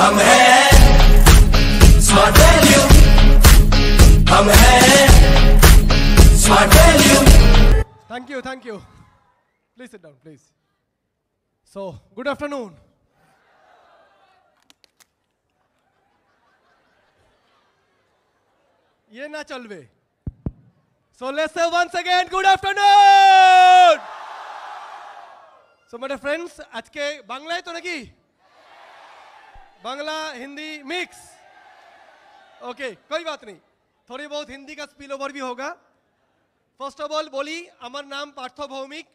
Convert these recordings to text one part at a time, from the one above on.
हम हैं Smart Value हम हैं Smart Value thank you thank you please sit down please so good afternoon ye na chalve so let's say once again good afternoon so my friends ajke banglay to naki Bangla Hindi mix okay कोई बात नहीं थोड़ी बहुत हिंदी का spill over भी होगा first of all बोली अमर नाम पार्थ भौमिक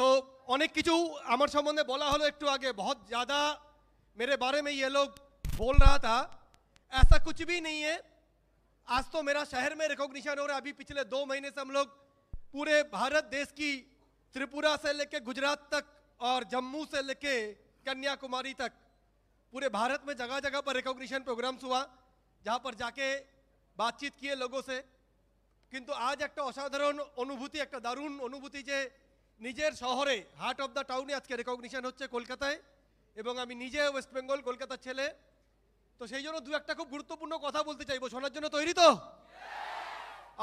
तो अनेक किचू अमर सम्बन्धे बोला हलो एक आगे बहुत ज़्यादा मेरे बारे में ये लोग बोल रहा था ऐसा कुछ भी नहीं है आज तो मेरा शहर में रिकॉग्निशन हो रहा है अभी पिछले दो महीने से हम लोग पूरे भारत देश की त्रिपुरा से लेके गुजरात तक और जम्मू से लेके कन्याकुमारी तक पूरे भारत में जगह जगह पर रिकॉग्निशन प्रोग्राम्स हुआ जहाँ पर जाके বাতচিত কিয়ে লোগো সে কিন্তু আজ একটা অসাধারণ অনুভূতি একটা দারুণ অনুভূতি যে নিজের শহরে হার্ট অফ দ্য টাউনে আজকে রেকগনিশন হচ্ছে কলকাতায় এবং আমি নিজে ওয়েস্ট বেঙ্গল কলকাতার ছেলে তো সেই জন্য দু একটা খুব গুরুত্বপূর্ণ কথা বলতে চাইবো শোনার জন্য তৈরি তো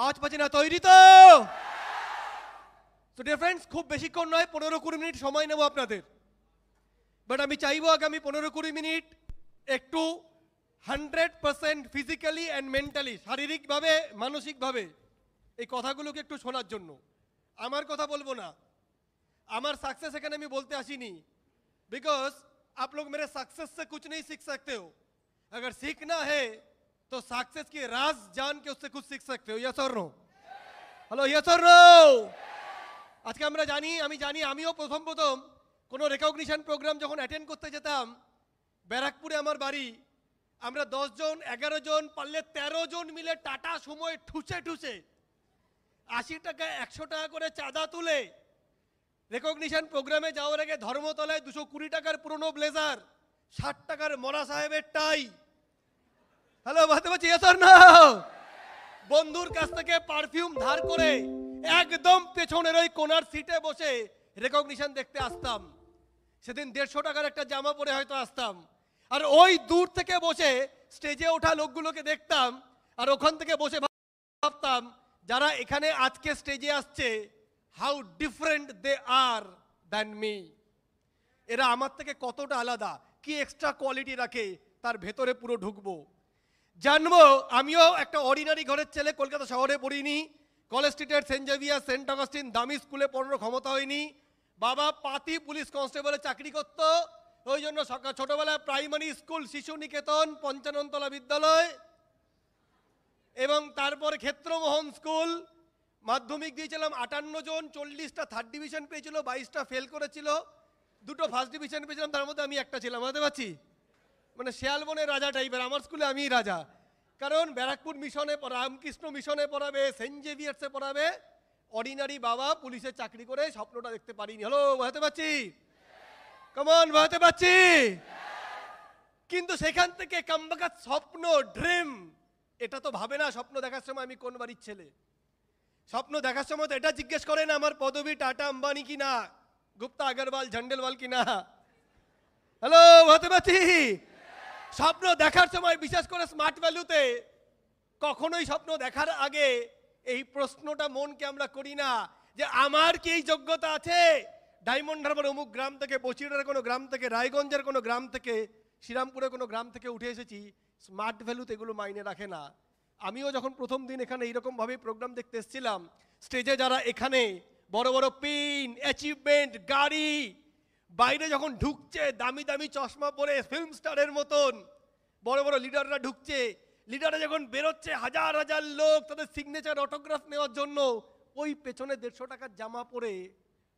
আজ পাচ্ছি না তৈরি তো তো ডিফারেন্স খুব বেশিক্ষণ নয় পনেরো কুড়ি মিনিট সময় নেবো আপনাদের बट चाहब आगामी पंद्रह कुड़ी मिनिट एक hundred percent physically and mentally शारिक भाव मानसिक भाव ये कथागुलो के एक शार कथा बोलना सकसेस एखे बोलते आसनी बिकज आप लोग मेरे सक्सेस से कुछ नहीं सीख सकते हो अगर सीखना है तो सक्सेस की राज जान के उससे कुछ सीख सकते हो yes no hello yes no आज के प्रथम प्रथम কোনো রেকগনিশন প্রোগ্রাম যখন অ্যাটেন্ড করতে যেতাম ব্যারাকপুরে আমার বাড়ি আমরা দশজন এগারো জন পারলে তেরো জন মিলে টাটা সময় ঠুসে ঠুসে আশি টাকা একশো টাকা করে চাঁদা তুলে রেকগনিশন প্রোগ্রামে যাওয়ার আগে ধর্মতলায় দুশো কুড়ি টাকার পুরনো ব্লেজার ষাট টাকার মরা সাহেবের টাই হ্যালো ভাতে পারছি এসার না বন্ধুর কাছ থেকে পারফিউম ধার করে একদম পেছনের ওই কোনার সিটে বসে রেকগনিশন দেখতে আসতাম সেদিন দেড়শো টাকার একটা জামা পরে হয়তো আসতাম আর ওই দূর থেকে বসে স্টেজে ওঠা লোকগুলোকে দেখতাম আর ওখান থেকে বসে ভাবতাম যারা এখানে আজকে স্টেজে আসছে how different they are than me এরা আমার থেকে কতটা আলাদা কি এক্সট্রা কোয়ালিটি রাখে তার ভেতরে পুরো ঢুকবো জানবো আমিও একটা অর্ডিনারি ঘরের ছেলে কলকাতা শহরে পড়িনি কলেজ স্ট্রিটের সেন্ট জেভিয়ার সেন্ট অগাস্টিন দামি স্কুলে পড়ানোর ক্ষমতা হয়নি বাবা পাতি পুলিশ কনস্টেবলের চাকরি করতো ওই জন্য ছোটবেলায় প্রাইমারি স্কুল শিশু নিকেতন পঞ্চাননতলা বিদ্যালয় এবং তারপর ক্ষেত্রমোহন স্কুল মাধ্যমিক দিয়েছিলাম আটান্ন জন চল্লিশটা থার্ড ডিভিশন পেয়েছিল বাইশটা ফেল করেছিল দুটো ফার্স্ট ডিভিশন পেয়েছিলাম তার মধ্যে আমি একটা ছিলাম বুঝতে পারছি মানে শেয়ালবনের রাজা টাইপের আমার স্কুলে আমি রাজা কারণ ব্যারাকপুর মিশনে রামকৃষ্ণ মিশনে পড়াবে সেন্ট জেভিয়ার্সে পড়াবে অর্ডিনারি বাবা পুলিশের চাকরি করে স্বপ্নটা দেখতে পারিনি হ্যালো বোঝাতে পারছি কেমন বোঝাতে পারছি কিন্তু সেখান থেকে কাম্বাকাত স্বপ্ন ড্রিম এটা তো ভাবে না স্বপ্ন দেখার সময় আমি কোন বাড়ির ছেলে স্বপ্ন দেখার সময় তো এটা জিজ্ঞেস করে না আমার পদবী টাটা আম্বানি কি না গুপ্তা আগরওয়াল ঝান্ডেলওয়াল কি না হ্যালো হতে পারছি স্বপ্ন দেখার সময় বিশেষ করে স্মার্ট ভ্যালুতে কখনোই স্বপ্ন দেখার আগে এই প্রশ্নটা মনকে আমরা করি না যে আমার কি এই যোগ্যতা আছে ডায়মন্ড হারবার অমুক গ্রাম থেকে বসিরার কোনো গ্রাম থেকে রায়গঞ্জের কোনো গ্রাম থেকে শ্রীরামপুরের কোনো গ্রাম থেকে উঠে এসেছি স্মার্ট ভ্যালুতে এগুলো মাইনে রাখে না আমিও যখন প্রথম দিন এখানে এইরকমভাবেই প্রোগ্রাম দেখতে এসেছিলাম স্টেজে যারা এখানে বড় বড় পিন অ্যাচিভমেন্ট গাড়ি বাইরে যখন ঢুকছে দামি দামি চশমা পরে ফিল্ম স্টারের মতন বড় বড় লিডাররা ঢুকছে লিডারে যখন বেরোচ্ছে হাজার হাজার লোক তাদের সিগনেচার অটোগ্রাফ নেওয়ার জন্য ওই পেছনে দেড়শো টাকার জামা পরে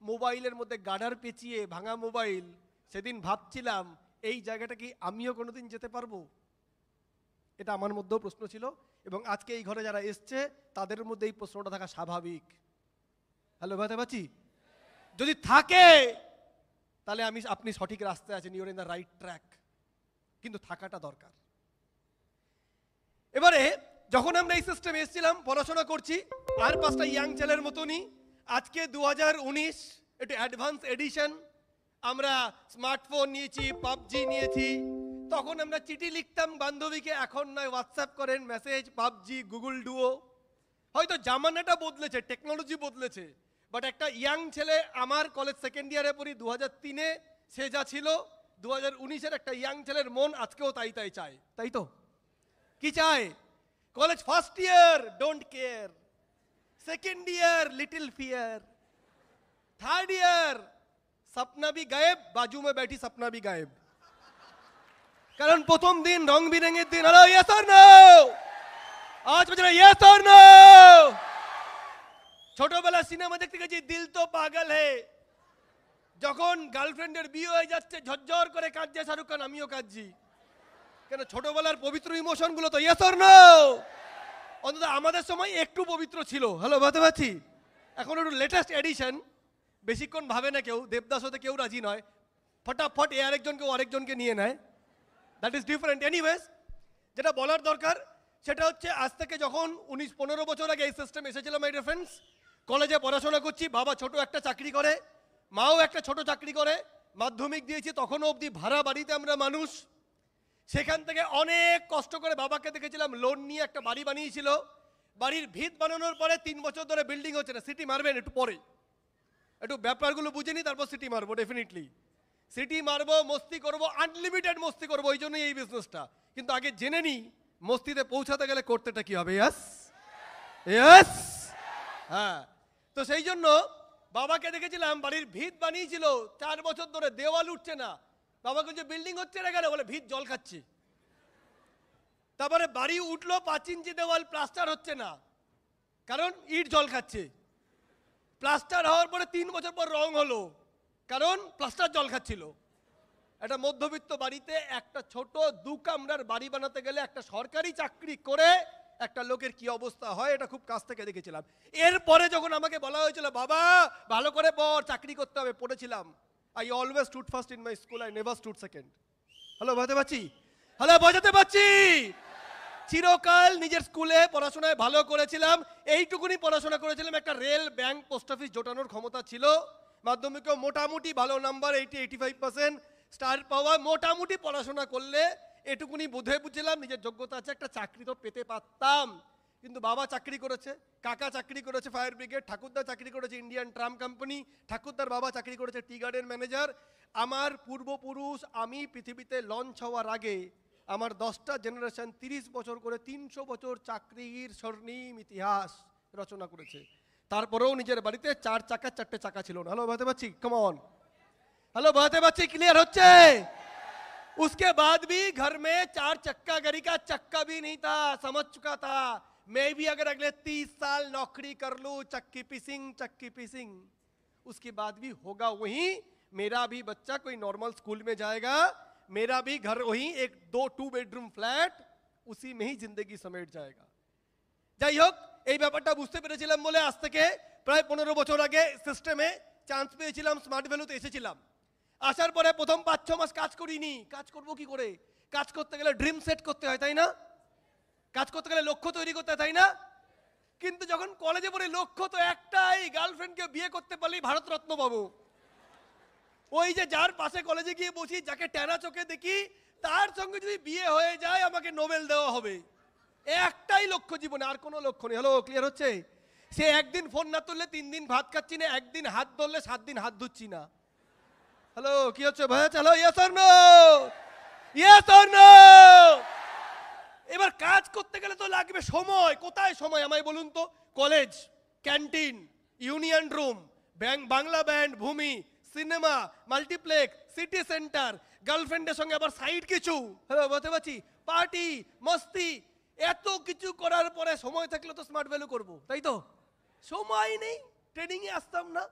মোবাইলের মধ্যে গাডার পেঁচিয়ে ভাঙা মোবাইল সেদিন ভাবছিলাম এই জায়গাটা কি আমিও কোনোদিন যেতে পারবো এটা আমার মধ্যেও প্রশ্ন ছিল এবং আজকে এই ঘরে যারা এসছে তাদের মধ্যে এই প্রশ্নটা থাকা স্বাভাবিক হ্যালো ভাতে পাচ্ছি যদি থাকে তাহলে আমি আপনি সঠিক রাস্তায় আছেন you're in the right track কিন্তু থাকাটা দরকার এবারে যখন আমরা এই সিস্টেমে এসেছিলাম পড়াশোনা করছি আর পাঁচটা ইয়াং ছেলের মতনই আজকে দু একটু অ্যাডভান্স এডিশন আমরা স্মার্টফোন নিয়েছি পাবজি নিয়েছি তখন আমরা চিঠি লিখতাম বান্ধবীকে এখন নয় হোয়াটসঅ্যাপ করেন মেসেজ পাবজি গুগল ডুও হয়তো জামানাটা বদলেছে টেকনোলজি বদলেছে বাট একটা ইয়াং ছেলে আমার কলেজ সেকেন্ড ইয়ারে পড়ি দু হাজার তিনে সে যা ছিল দু হাজার উনিশের একটা ইয়াং ছেলের মন আজকেও তাই তাই চায় তাই তো खिंचाए college first year don't care second year little fear third year सपना भी गायब बाजू में बैठी सपना भी गायब কারণ প্রথম দিন রং বিরঙের দিন হ্যালো ইয়েস আর নো আজ বলছে না ইয়েস আর নো ছোটবেলা সিনেমা দেখতে গেছি দিল তো পাগল হে যখন গার্লফ্রেন্ডের বিয়ে হয়ে যাচ্ছে ঝরঝর করে কাঁদছে শাহরুখ খান আমিও কাঁদছি কেন ছোটবেলার পবিত্র ইমোশনগুলো তো ইয়েস অর নো অন্তত আমাদের সময় একটু পবিত্র ছিল হ্যালো বাতে পারছি এখন একটু লেটেস্ট এডিশন বেশিক্ষণ ভাবে না কেউ দেবদাস হতে কেউ রাজি নয় ফটাফট এ আরেকজনকে আরেকজনকে নিয়ে নেয় দ্যাট ইজ ডিফারেন্ট এনিওয়েজ যেটা বলার দরকার সেটা হচ্ছে আজ থেকে যখন উনিশ পনেরো বছর আগে এই সিস্টেম এসেছিল মাই ডিফেন্স কলেজে পড়াশোনা করছি বাবা ছোট একটা চাকরি করে মাও একটা ছোট চাকরি করে মাধ্যমিক দিয়েছি তখনও অবধি ভাড়া বাড়িতে আমরা মানুষ সেখান থেকে অনেক কষ্ট করে বাবাকে দেখেছিলাম লোন নিয়ে একটা বাড়ি বানিয়েছিল বাড়ির ভিত বানানোর পরে তিন বছর ধরে বিল্ডিং হচ্ছে না সিটি মারবেন একটু পরে একটু ব্যাপারগুলো বুঝে নিই তারপর সিটি মারবো ডেফিনেটলি সিটি মারবো মস্তি করব আনলিমিটেড মস্তি করবো ওই জন্যই এই বিজনেসটা কিন্তু আগে জেনে নিই মস্তিতে পৌঁছাতে গেলে করতেটা কি হবে ইয়াস ইয়াস হ্যাঁ তো সেই জন্য বাবাকে দেখেছিলাম বাড়ির ভিত বানিয়েছিল চার বছর ধরে দেওয়াল উঠছে না বাবা যে বিল্ডিং হচ্ছে না কেন বলে ভিত জল খাচ্ছে তারপরে বাড়ি উঠলো পাঁচ ইঞ্চি দেওয়াল প্লাস্টার হচ্ছে না কারণ ইট জল খাচ্ছে প্লাস্টার হওয়ার পরে তিন বছর পর রং হলো কারণ প্লাস্টার জল খাচ্ছিল একটা মধ্যবিত্ত বাড়িতে একটা ছোট দু কামরার বাড়ি বানাতে গেলে একটা সরকারি চাকরি করে একটা লোকের কি অবস্থা হয় এটা খুব কাছ থেকে দেখেছিলাম এরপরে যখন আমাকে বলা হয়েছিল বাবা ভালো করে পর চাকরি করতে হবে পড়েছিলাম I always stood first in my school I never stood second hello বোঝাতে পারছি হ্যালো বোঝাতে পারছি চিরকাল নিজের স্কুলে পড়াশোনায় ভালো করেছিলাম এইটুকুনি পড়াশোনা করেছিলাম একটা রেল ব্যাংক পোস্ট অফিস জোটানোর ক্ষমতা ছিল মাধ্যমিকেও মোটামুটি ভালো number eighty eighty five percent star পাওয়া মোটামুটি পড়াশোনা করলে এটুকুনি বুঝে বুঝলাম নিজের যোগ্যতা আছে একটা চাকরি তো পেতে পারতাম কিন্তু বাবা চাকরি করেছে কাকা চাকরি করেছে ফায়ার ব্রিগেড ঠাকুরদা চাকরি করেছে ইন্ডিয়ান ট্রাম কোম্পানি ঠাকুরদার বাবা চাকরি করেছে টি গার্ডের ম্যানেজার আমার পূর্বপুরুষ আমি পৃথিবীতে লঞ্চ হওয়ার আগে আমার দশটা জেনারেশন তিরিশ বছর করে তিনশো বছর চাকরির স্বর্ণিম ইতিহাস রচনা করেছে তারপরেও নিজের বাড়িতে চার চাকা চারটে চাকা ছিল না হ্যালো ভাতে পাচ্ছি কমন হ্যালো ভাতে পাচ্ছি ক্লিয়ার হচ্ছে उसके बाद भी घर में चार चक्का गाड़ी का चक्का भी नहीं था समझ चुका था મેબી અગર અગલે 30 સાલ નોકરી કર લઉં ચક્કી પીસિંગ ચક્કી પીસિંગ ઉસકે બાદ ભી હોગા વહી મેરા ભી બચ્ચા કોઈ નોર્મલ સ્કૂલ મે જાયેગા મેરા ભી ઘર વહી એક દો ટુ બેડરૂમ ફ્લેટ ઉસી મે હી જિંદગી સમેટ જાયેગા જૈયોક એ વેપટા બુસ્તે પેરે ચિલામ બોલે આજ તકે પ્રાય 15 બોચોર આગે સિસ્ટમે ચાન્સ પે ચિલામ સ્માર્ટફોન ઉતે ચિલામ આશાર pore પ્રથમ પાચ મસ કાજ કરિની કાજ કરબો કી કરે કાજ કરતા ગલે ડ્રીમ સેટ કરતે હોય તાઇના কাজ করতে গেলে লক্ষ্য তৈরি করতে তাই না কিন্তু যখন কলেজে পড়ে লক্ষ্য তো একটাই গার্লফ্রেন্ডকে বিয়ে করতে পারলেই রত্ন পাবো ওই যে যার পাশে কলেজে গিয়ে বসি যাকে ট্যানা চোখে দেখি তার সঙ্গে যদি বিয়ে হয়ে যায় আমাকে নোবেল দেওয়া হবে একটাই লক্ষ্য জীবনে আর কোনো লক্ষ্য নেই হ্যালো ক্লিয়ার হচ্ছে সে একদিন ফোন না তুললে তিন দিন ভাত খাচ্ছি না একদিন হাত ধরলে সাত দিন হাত ধুচ্ছি না হ্যালো কি হচ্ছে ভাইয়া চালো ইয়ে অর নো ইয়েস নো এবার কাজ করতে গেলে তো লাগবে সময় কোথায় সময় আমায় বলুন তো college canteen union room bank Bangla band Bhoomi cinema multiplex city centre গার্লফ্রেন্ডের সঙ্গে আবার সাইড কিছু বলতে পারছি পার্টি মস্তি এত কিছু করার পরে সময় থাকলে তো স্মার্ট ভ্যালু করবো তাই তো সময় নেই ট্রেনিংয়ে আসতাম না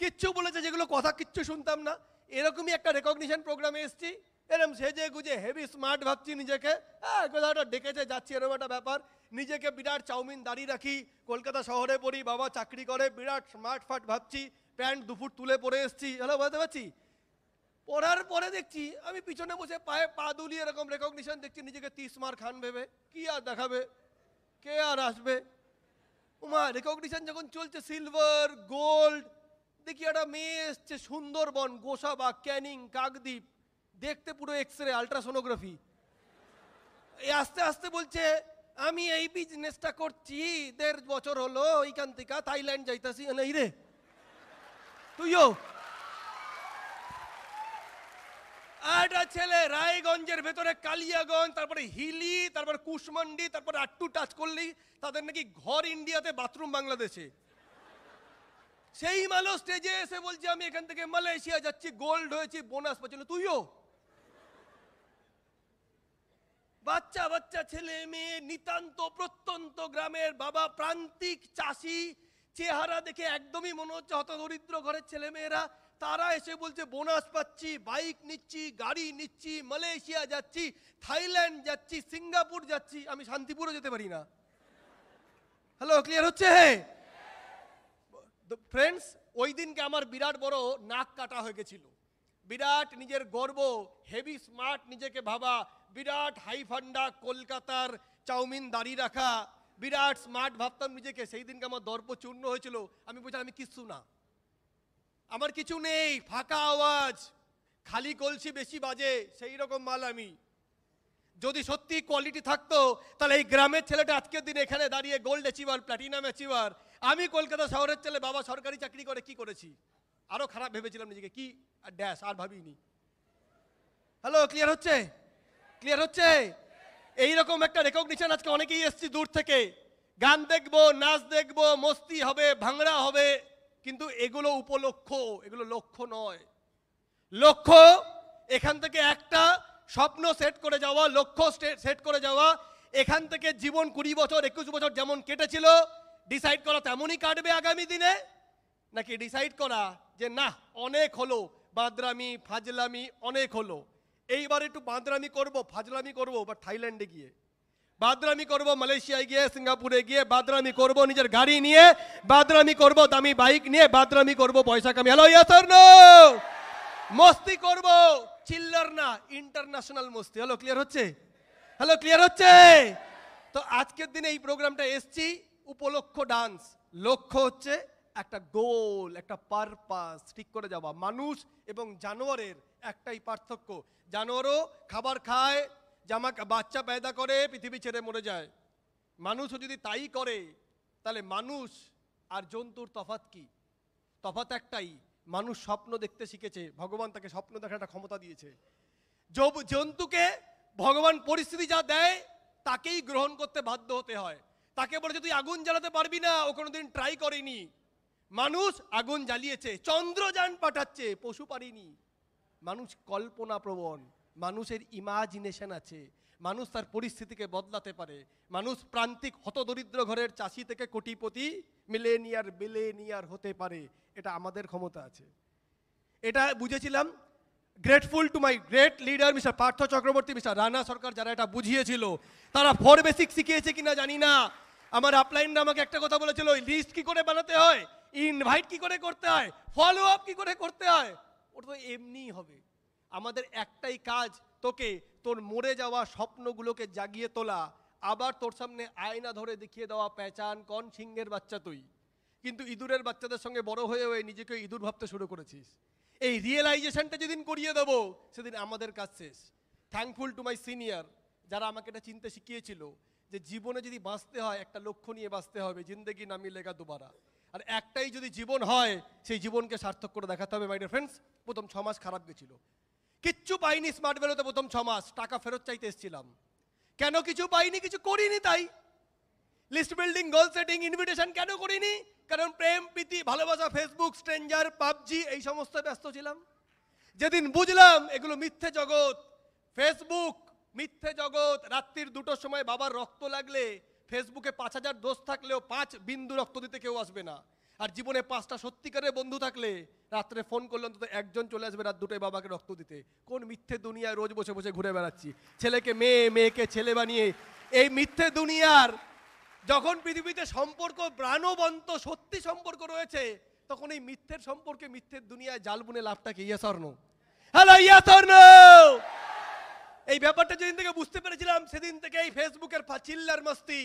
কিচ্ছু বলেছে যেগুলো কথা কিচ্ছু শুনতাম না এরকমই একটা রেকগনিশন প্রোগ্রামে এসছি এরম সেজে গুজে হেভি স্মার্ট ভাবছি নিজেকে হ্যাঁ কোথাও একটা ডেকেছে যাচ্ছি এরকম একটা ব্যাপার নিজেকে বিরাট চাউমিন দাঁড়িয়ে রাখি কলকাতা শহরে পড়ি বাবা চাকরি করে বিরাট স্মার্ট ফাট ভাবছি প্যান্ট দুপুর তুলে পরে এসছি হ্যালো বলতে পারছি পড়ার পরে দেখছি আমি পিছনে বসে পায়ে পা দুলিয়ে এরকম রেকগনিশন দেখছি নিজেকে তিস মার খান ভেবে কী আর দেখাবে কে আর আসবে উমা রেকগনিশন যখন চলছে সিলভার গোল্ড দেখি একটা মেয়ে এসছে সুন্দরবন গোসাবা ক্যানিং কাকদ্বীপ দেখতে পুরো এক্স রে আলট্রাসোনোগ্রাফি আস্তে আস্তে বলছে আমি এই বিজনেসটা করছি দেড় বছর হলো এইখান থেকে থাইল্যান্ড যাইতাছি নাই রে তুইও একটা ছেলে রায়গঞ্জের ভেতরে কালিয়াগঞ্জ তারপরে হিলি তারপর কুশমন্ডি তারপর আট্টু টাচ করলি তাদের নাকি ঘর ইন্ডিয়াতে বাথরুম বাংলাদেশে সেই মালো স্টেজে এসে বলছে আমি এখান থেকে মালয়েশিয়া যাচ্ছি গোল্ড হয়েছি বোনাস পাচ্ছিল তুইও বাচ্চা বাচ্চা ছেলে মেয়ে নিতান্ত প্রত্যন্ত গ্রামের বাবা প্রান্তিক চাষি চেহারা দেখে একদমই মনে হচ্ছে দরিদ্র ঘরের ছেলেমেয়েরা তারা এসে বলছে বোনাস পাচ্ছি বাইক নিচ্ছি গাড়ি নিচ্ছি মালয়েশিয়া যাচ্ছি থাইল্যান্ড যাচ্ছি সিঙ্গাপুর যাচ্ছি আমি শান্তিপুরও যেতে পারি না হ্যালো ক্লিয়ার হচ্ছে হ্যাঁ ফ্রেন্ডস ওই দিনকে আমার বিরাট বড় নাক কাটা হয়ে গেছিল বিরাট নিজের গর্ব হেভি স্মার্ট নিজেকে ভাবা বিরাট হাইফান্ডা কলকাতার চাউমিন দাঁড়িয়ে রাখা বিরাট স্মার্ট ভাবতাম নিজেকে সেই দিনকে আমার দর্প চূর্ণ হয়েছিল আমি বুঝলাম আমি কিচ্ছু না আমার কিছু নেই ফাঁকা আওয়াজ খালি কলসি বেশি বাজে সেই রকম মাল আমি যদি সত্যি কোয়ালিটি থাকতো তাহলে এই গ্রামের ছেলেটা আজকের দিন এখানে দাঁড়িয়ে গোল্ড অ্যাচিভার প্ল্যাটিনাম অ্যাচিভার আমি কলকাতা শহরের ছেলে বাবা সরকারি চাকরি করে কি করেছি আরও খারাপ ভেবেছিলাম নিজেকে কি আর ড্যাশ আর ভাবিনি হ্যালো ক্লিয়ার হচ্ছে ক্লিয়ার হচ্ছে এই রকম একটা রেকগনিশন আজকে অনেকেই এসছি দূর থেকে গান দেখব নাচ দেখব মস্তি হবে ভাংড়া হবে কিন্তু এগুলো উপলক্ষ্য এগুলো লক্ষ্য নয় লক্ষ্য এখান থেকে একটা স্বপ্ন সেট করে যাওয়া লক্ষ্য সেট করে যাওয়া এখান থেকে জীবন কুড়ি বছর একুশ বছর যেমন কেটেছিল ডিসাইড করা তেমনই কাটবে আগামী দিনে নাকি ডিসাইড করা যে না অনেক হলো বাদরামি ফাজলামি অনেক হলো এইবার একটু বাঁদরামি করব ফাজলামি করব বা থাইল্যান্ডে গিয়ে বাদরামি করব মালয়েশিয়ায় গিয়ে সিঙ্গাপুরে গিয়ে বাদরামি করব নিজের গাড়ি নিয়ে বাদরামি করব দামি বাইক নিয়ে বাদরামি করব পয়সা কামি হ্যালো ইয়াসর নো মস্তি করব চিল্লার না ইন্টারন্যাশনাল মস্তি হ্যালো ক্লিয়ার হচ্ছে হ্যালো ক্লিয়ার হচ্ছে তো আজকের দিনে এই প্রোগ্রামটা এসছি উপলক্ষ ডান্স লক্ষ্য হচ্ছে একটা গোল একটা পারপাস ঠিক করে যাওয়া মানুষ এবং জানোয়ারের একটাই পার্থক্য জানোয়ারও খাবার খায় জামা বাচ্চা পায়দা করে পৃথিবী ছেড়ে মরে যায় মানুষও যদি তাই করে তাহলে মানুষ আর জন্তুর তফাত কি তফাত একটাই মানুষ স্বপ্ন দেখতে শিখেছে ভগবান তাকে স্বপ্ন দেখার একটা ক্ষমতা দিয়েছে জন্তুকে ভগবান পরিস্থিতি যা দেয় তাকেই গ্রহণ করতে বাধ্য হতে হয় তাকে বলেছে তুই আগুন জ্বালাতে পারবি না ও কোনোদিন ট্রাই করেনি মানুষ আগুন জ্বালিয়েছে চন্দ্রযান পাঠাচ্ছে পশু পারিনি মানুষ কল্পনা প্রবণ মানুষের ইমাজিনেশন আছে মানুষ তার পরিস্থিতিকে বদলাতে পারে মানুষ প্রান্তিক হতদরিদ্র ঘরের চাষি থেকে কোটিপতি মিলেনিয়ার বিলেনিয়ার হতে পারে এটা আমাদের ক্ষমতা আছে এটা বুঝেছিলাম grateful to my great leader mister Partha Chakraborty mister Rana Sarkar যারা এটা বুঝিয়েছিল তারা ফর বেসিক শিখিয়েছে কিনা জানি না আমার আপলাইনরা আমাকে একটা কথা বলেছিল লিস্ট কি করে বানাতে হয় ইনভাইট কি করে করতে হয় ফলো আপ কি করে করতে হয় ওটা তো এমনিই হবে আমাদের একটাই কাজ তোকে তোর মরে যাওয়া স্বপ্নগুলোকে জাগিয়ে তোলা আবার তোর সামনে আয়না ধরে দেখিয়ে দেওয়া পেঁচান কন সিংহের বাচ্চা তুই কিন্তু ইঁদুরের বাচ্চাদের সঙ্গে বড় হয়ে হয়ে নিজেকে ইঁদুর ভাবতে শুরু করেছিস এই রিয়েলাইজেশনটা যেদিন করিয়ে দেবো সেদিন আমাদের কাজ শেষ থ্যাঙ্কফুল টু মাই সিনিয়র যারা আমাকে এটা চিনতে শিখিয়েছিল যে জীবনে যদি বাঁচতে হয় একটা লক্ষ্য নিয়ে বাঁচতে হবে জিন্দগি নামিলেগা লেগা দুবারা আর একটাই যদি জীবন হয় সেই জীবনকে সার্থক করে দেখাতে হবে মাইডিয়ার ফ্রেন্ডস প্রথম ছ মাস খারাপ গেছিলো কিচ্ছু পাইনি স্মার্ট ভ্যালুতে প্রথম ছ মাস টাকা ফেরত চাইতে এসেছিলাম কেন কিছু পাইনি কিছু করিনি তাই list building goal setting invitation কেন করিনি কারণ প্রেম প্রীতি ভালোবাসা ফেসবুক স্ট্রেঞ্জার পাবজি এই সমস্ত ব্যস্ত ছিলাম যেদিন বুঝলাম এগুলো মিথ্যে জগৎ ফেসবুক মিথ্যে জগৎ রাত্রির দুটোর সময় বাবার রক্ত লাগলে ফেসবুকে পাঁচ হাজার দোষ থাকলেও পাঁচ বিন্দু রক্ত দিতে কেউ আসবে না আর জীবনে পাঁচটা সত্যিকারের বন্ধু থাকলে রাত্রে ফোন করলে অন্তত একজন চলে আসবে রাত দুটোই বাবাকে রক্ত দিতে কোন মিথ্যে দুনিয়ায় রোজ বসে বসে ঘুরে বেড়াচ্ছি ছেলেকে মেয়ে মেয়েকে ছেলে বানিয়ে এই মিথ্যে দুনিয়ার যখন পৃথিবীতে সম্পর্ক প্রাণবন্ত সত্যি সম্পর্ক রয়েছে তখন এই মিথ্যের সম্পর্কে মিথ্যের দুনিয়ায় জাল বুনে লাভটাকে ইয়াসর্ণ হ্যালো ইয়াসর্ণ এই ব্যাপারটা যেদিন থেকে বুঝতে পেরেছিলাম সেদিন থেকে এই ফেসবুকের চিল্লার মস্তি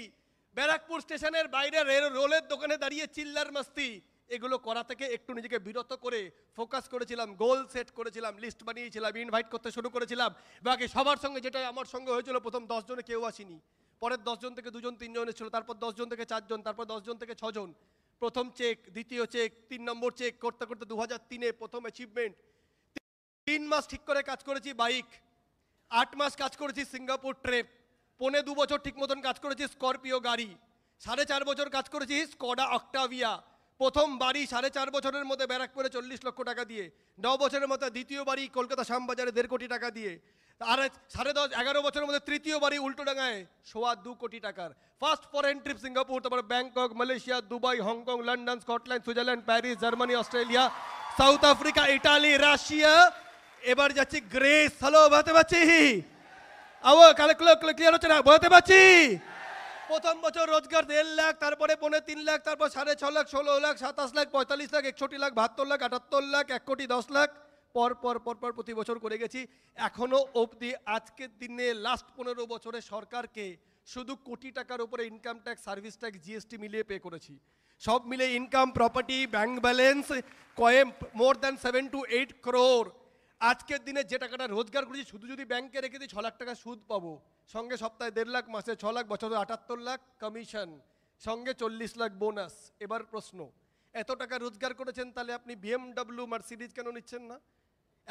ব্যারাকপুর স্টেশনের বাইরে রেল রোলের দোকানে দাঁড়িয়ে চিল্লার মস্তি এগুলো করা থেকে একটু নিজেকে বিরত করে ফোকাস করেছিলাম গোল সেট করেছিলাম লিস্ট বানিয়েছিলাম ইনভাইট করতে শুরু করেছিলাম বাকি সবার সঙ্গে যেটা আমার সঙ্গে হয়েছিল প্রথম দশজনে কেউ আসেনি পরের দশজন থেকে দুজন তিনজন এসেছিল তারপর দশজন থেকে চারজন তারপর দশজন থেকে ছজন প্রথম চেক দ্বিতীয় চেক তিন নম্বর চেক করতে করতে দু হাজার তিনে প্রথম অ্যাচিভমেন্ট তিন মাস ঠিক করে কাজ করেছি বাইক আট মাস কাজ করেছি সিঙ্গাপুর ট্রেপ পনে দু বছর ঠিক মতন কাজ করেছি স্করপিও গাড়ি সাড়ে চার বছর কাজ করেছি স্কডা অক্টাভিয়া প্রথম বাড়ি সাড়ে চার বছরের মধ্যে ব্যারাকপুরে চল্লিশ লক্ষ টাকা দিয়ে ন বছরের মধ্যে দ্বিতীয় বাড়ি কলকাতা শ্যামবাজারে দেড় কোটি টাকা দিয়ে আর সাড়ে দশ এগারো বছরের মধ্যে তৃতীয় বাড়ি উল্টোডাঙ্গায় সোয়া দু কোটি টাকার ফার্স্ট ফরেন ট্রিপ সিঙ্গাপুর তারপরে Bangkok Malaysia Dubai Hong Kong London Scotland Switzerland Paris Germany Australia South Africa Italy Russia এবার যাচ্ছি গ্রেস হ্যালো বলতে পারছি আও কালেক্ট ক্লিয়ার হচ্ছে না বলতে পারছি প্রথম বছর রোজগার দেড় লাখ তারপরে পনেরো তিন লাখ তারপর সাড়ে ছ লাখ ষোলো লাখ সাতাশ লাখ পঁয়তাল্লিশ লাখ একষট্টি লাখ বাহাত্তর লাখ আটাত্তর লাখ এক কোটি দশ লাখ পর পর পর পর প্রতি বছর করে গেছি এখনও অবধি আজকের দিনে লাস্ট পনেরো বছরে সরকারকে শুধু কোটি টাকার উপরে income tax service tax GST মিলিয়ে পে করেছি সব মিলে ইনকাম প্রপার্টি ব্যাংক ব্যালেন্স কয়েম more than seven to eight crore আজকের দিনে যে টাকাটা রোজগার করেছি শুধু যদি ব্যাংকে রেখে দিই ছ লাখ টাকা সুদ পাবো সঙ্গে সপ্তাহে দেড় লাখ মাসে ছ লাখ বছরে আটাত্তর লাখ কমিশন সঙ্গে চল্লিশ লাখ বোনাস এবার প্রশ্ন এত টাকা রোজগার করেছেন তাহলে আপনি বিএমডাব্লিউ মার্সিডিজ কেন নিচ্ছেন না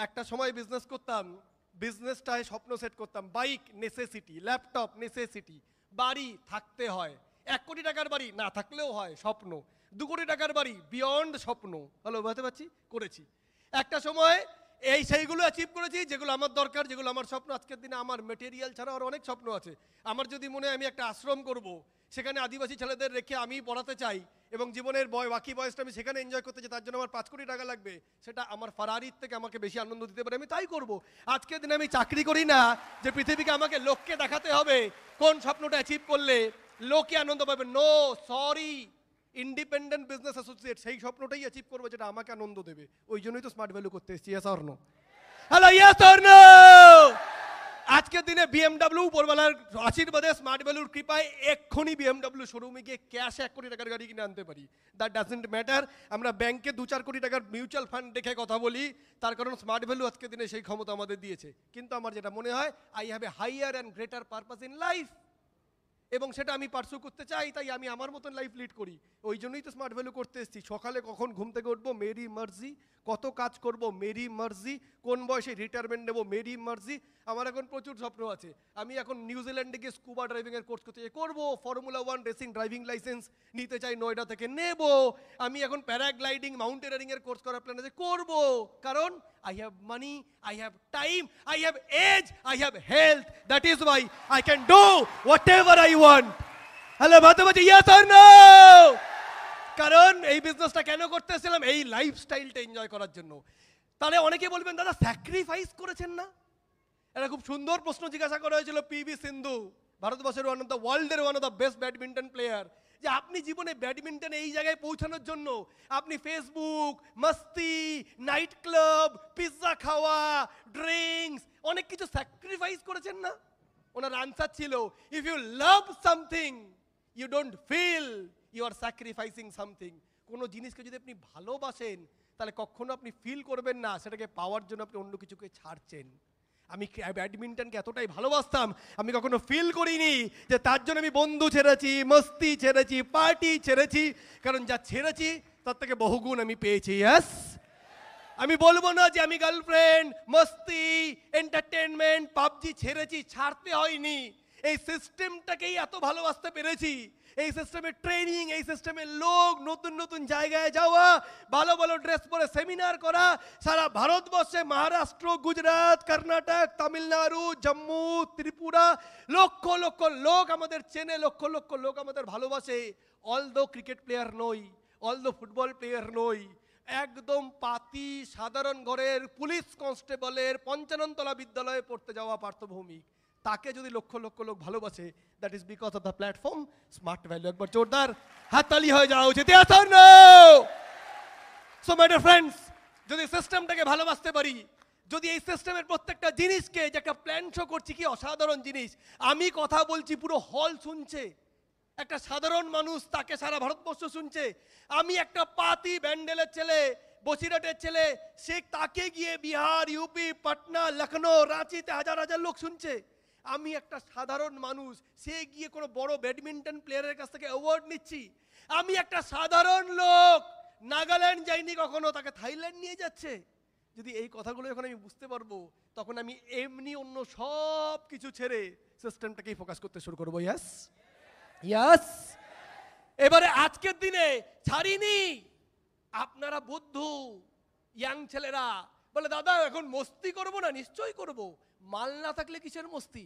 একটা সময় বিজনেস করতাম বিজনেসটায় স্বপ্ন সেট করতাম বাইক নেসেসিটি ল্যাপটপ নেসেসিটি বাড়ি থাকতে হয় এক কোটি টাকার বাড়ি না থাকলেও হয় স্বপ্ন দু কোটি টাকার বাড়ি বিয়ন্ড স্বপ্ন হ্যালো বুঝতে পারছি করেছি একটা সময় এই সেইগুলো অ্যাচিভ করেছি যেগুলো আমার দরকার যেগুলো আমার স্বপ্ন আজকের দিনে আমার মেটেরিয়াল ছাড়া আর অনেক স্বপ্ন আছে আমার যদি মনে আমি একটা আশ্রম করব। সেখানে আদিবাসী ছেলেদের রেখে আমি পড়াতে চাই এবং জীবনের বয় বাকি বয়সটা আমি সেখানে এনজয় করতে চাই তার জন্য আমার পাঁচ কোটি টাকা লাগবে সেটা আমার ফারারির থেকে আমাকে বেশি আনন্দ দিতে পারে আমি তাই করব আজকের দিনে আমি চাকরি করি না যে পৃথিবীকে আমাকে লোককে দেখাতে হবে কোন স্বপ্নটা অ্যাচিভ করলে লোকে আনন্দ পাবে no sorry independent business associate সেই স্বপ্নটাই অ্যাচিভ করবো যেটা আমাকে আনন্দ দেবে ওই জন্যই তো স্মার্ট ভ্যালু করতে এসেছি ইয়াস অর্ণ হ্যালো ইয়াস অর্ণ আজকের দিনে বিএমডাব্লিউ উপরবেলার আশীর্বাদে স্মার্ট ভ্যালুর কৃপায় এক্ষুনি বিএমডাব্লিউ শোরুমে গিয়ে ক্যাশ এক কোটি টাকার গাড়ি কিনে আনতে পারি দ্যাট ডাজেন্ট ম্যাটার আমরা ব্যাংকে দু চার কোটি টাকার মিউচুয়াল ফান্ড দেখে কথা বলি তার কারণ স্মার্ট ভ্যালু আজকের দিনে সেই ক্ষমতা আমাদের দিয়েছে কিন্তু আমার যেটা মনে হয় I have a higher and greater purpose in life এবং সেটা আমি পার্সু করতে চাই তাই আমি আমার মতন লাইফ লিড করি ওই জন্যই তো স্মার্ট ভ্যালু করতে এসেছি সকালে কখন ঘুম থেকে উঠবো মেরি মার্জি কত কাজ করব মেরি মার্জি কোন বয়সে রিটায়ারমেন্ট নেবো মেরি মার্জি আমার এখন প্রচুর স্বপ্ন আছে আমি এখন নিউজিল্যান্ডে গিয়ে স্কুবা ড্রাইভিংয়ের কোর্স করতে চাই করবো formula one racing driving licence নিতে চাই নয়ডা থেকে নেব আমি এখন প্যারাগ্লাইডিং মাউন্টেনারিংয়ের কোর্স করার প্ল্যান আছে করবো কারণ I have money, I have time, I have age, I have health. That is why I can do whatever I want hello ভাতবাজি ইয়াস আর নো কারণ এই বিজনেসটা কেন করতেছিলাম এই লাইফস্টাইলটা এনজয় করার জন্য তাহলে অনেকে বলবেন দাদা স্যাক্রিফাইস করেছেন না এটা খুব সুন্দর প্রশ্ন জিজ্ঞাসা করা হয়েছিল ভি সিন্ধু ভারতবর্ষের ওয়ান অফ দ্য ওয়ার্ল্ডের one of the best badminton player যে আপনি জীবনে ব্যাডমিন্টন এই জায়গায় পৌঁছানোর জন্য আপনি ফেসবুক মস্তি নাইট ক্লাব পিৎজা খাওয়া ড্রিঙ্কস অনেক কিছু স্যাক্রিফাইস করেছেন না ওনার আনসার ছিল if you love something you don't feel you are sacrificing something কোনো জিনিসকে যদি আপনি ভালোবাসেন তাহলে কখনো আপনি ফিল করবেন না সেটাকে পাওয়ার জন্য আপনি অন্য কিছুকে ছাড়ছেন আমি ব্যাডমিন্টনকে এতটাই ভালোবাসতাম আমি কখনো ফিল করিনি যে তার জন্য আমি বন্ধু ছেড়েছি মস্তি ছেড়েছি পার্টি ছেড়েছি কারণ যা ছেড়েছি তার থেকে বহুগুণ আমি পেয়েছি ইয়াস আমি বলবো না যে আমি গার্লফ্রেন্ড মস্তি এন্টারটেনমেন্ট পাবজি ছেড়েছি ছাড়তে হয়নি এই সিস্টেমটাকেই এত ভালোবাসতে পেরেছি এই সিস্টেমে ট্রেনিং এই সিস্টেমের লোক নতুন নতুন জায়গায় যাওয়া ভালো ভালো ড্রেস পরে সেমিনার করা সারা ভারতবর্ষে মহারাষ্ট্র গুজরাট কর্ণাটক তামিলনাড়ু জম্মু ত্রিপুরা লক্ষ লক্ষ লোক আমাদের চেনে লক্ষ লক্ষ লোক আমাদের ভালোবাসে অল দো ক্রিকেট প্লেয়ার নই অল দো ফুটবল প্লেয়ার নই একদম পা অতি সাধারণ ঘরের পুলিশ কনস্টেবলের পঞ্চাননতলা বিদ্যালয়ে পড়তে যাওয়া পার্থভৌমিক তাকে যদি লক্ষ লক্ষ লোক ভালোবাসে that is because of the platform Smart Value একবার জোরদার হাততালি হয়ে যাওয়া উচিত সো মাই ডিয়ার ফ্রেন্ডস যদি সিস্টেমটাকে ভালোবাসতে পারি যদি এই সিস্টেমের প্রত্যেকটা জিনিসকে যে একটা প্ল্যান শো করছি কি অসাধারণ জিনিস আমি কথা বলছি পুরো হল শুনছে একটা সাধারণ মানুষ তাকে সারা ভারতবর্ষ শুনছে আমি একটা পাতি ব্যান্ডেলের ছেলে বসিরহাটের ছেলে সে তাকে গিয়ে বিহার ইউপি পাটনা লখনৌ রাঁচিতে হাজার হাজার লোক শুনছে আমি একটা সাধারণ মানুষ সে গিয়ে কোনো বড় ব্যাডমিন্টন প্লেয়ারের কাছ থেকে অ্যাওয়ার্ড নিচ্ছি আমি একটা সাধারণ লোক নাগাল্যান্ড যাইনি কখনো তাকে থাইল্যান্ড নিয়ে যাচ্ছে যদি এই কথাগুলো যখন আমি বুঝতে পারবো তখন আমি এমনি অন্য সব কিছু ছেড়ে সিস্টেমটাকেই ফোকাস করতে শুরু করবো ইয়াস ইয়াস এবারে আজকের দিনে ছাড়িনি আপনারা বুদ্ধ ইয়াং ছেলেরা বলে দাদা এখন মস্তি করব না নিশ্চয়ই করব মাল না থাকলে কিসের মস্তি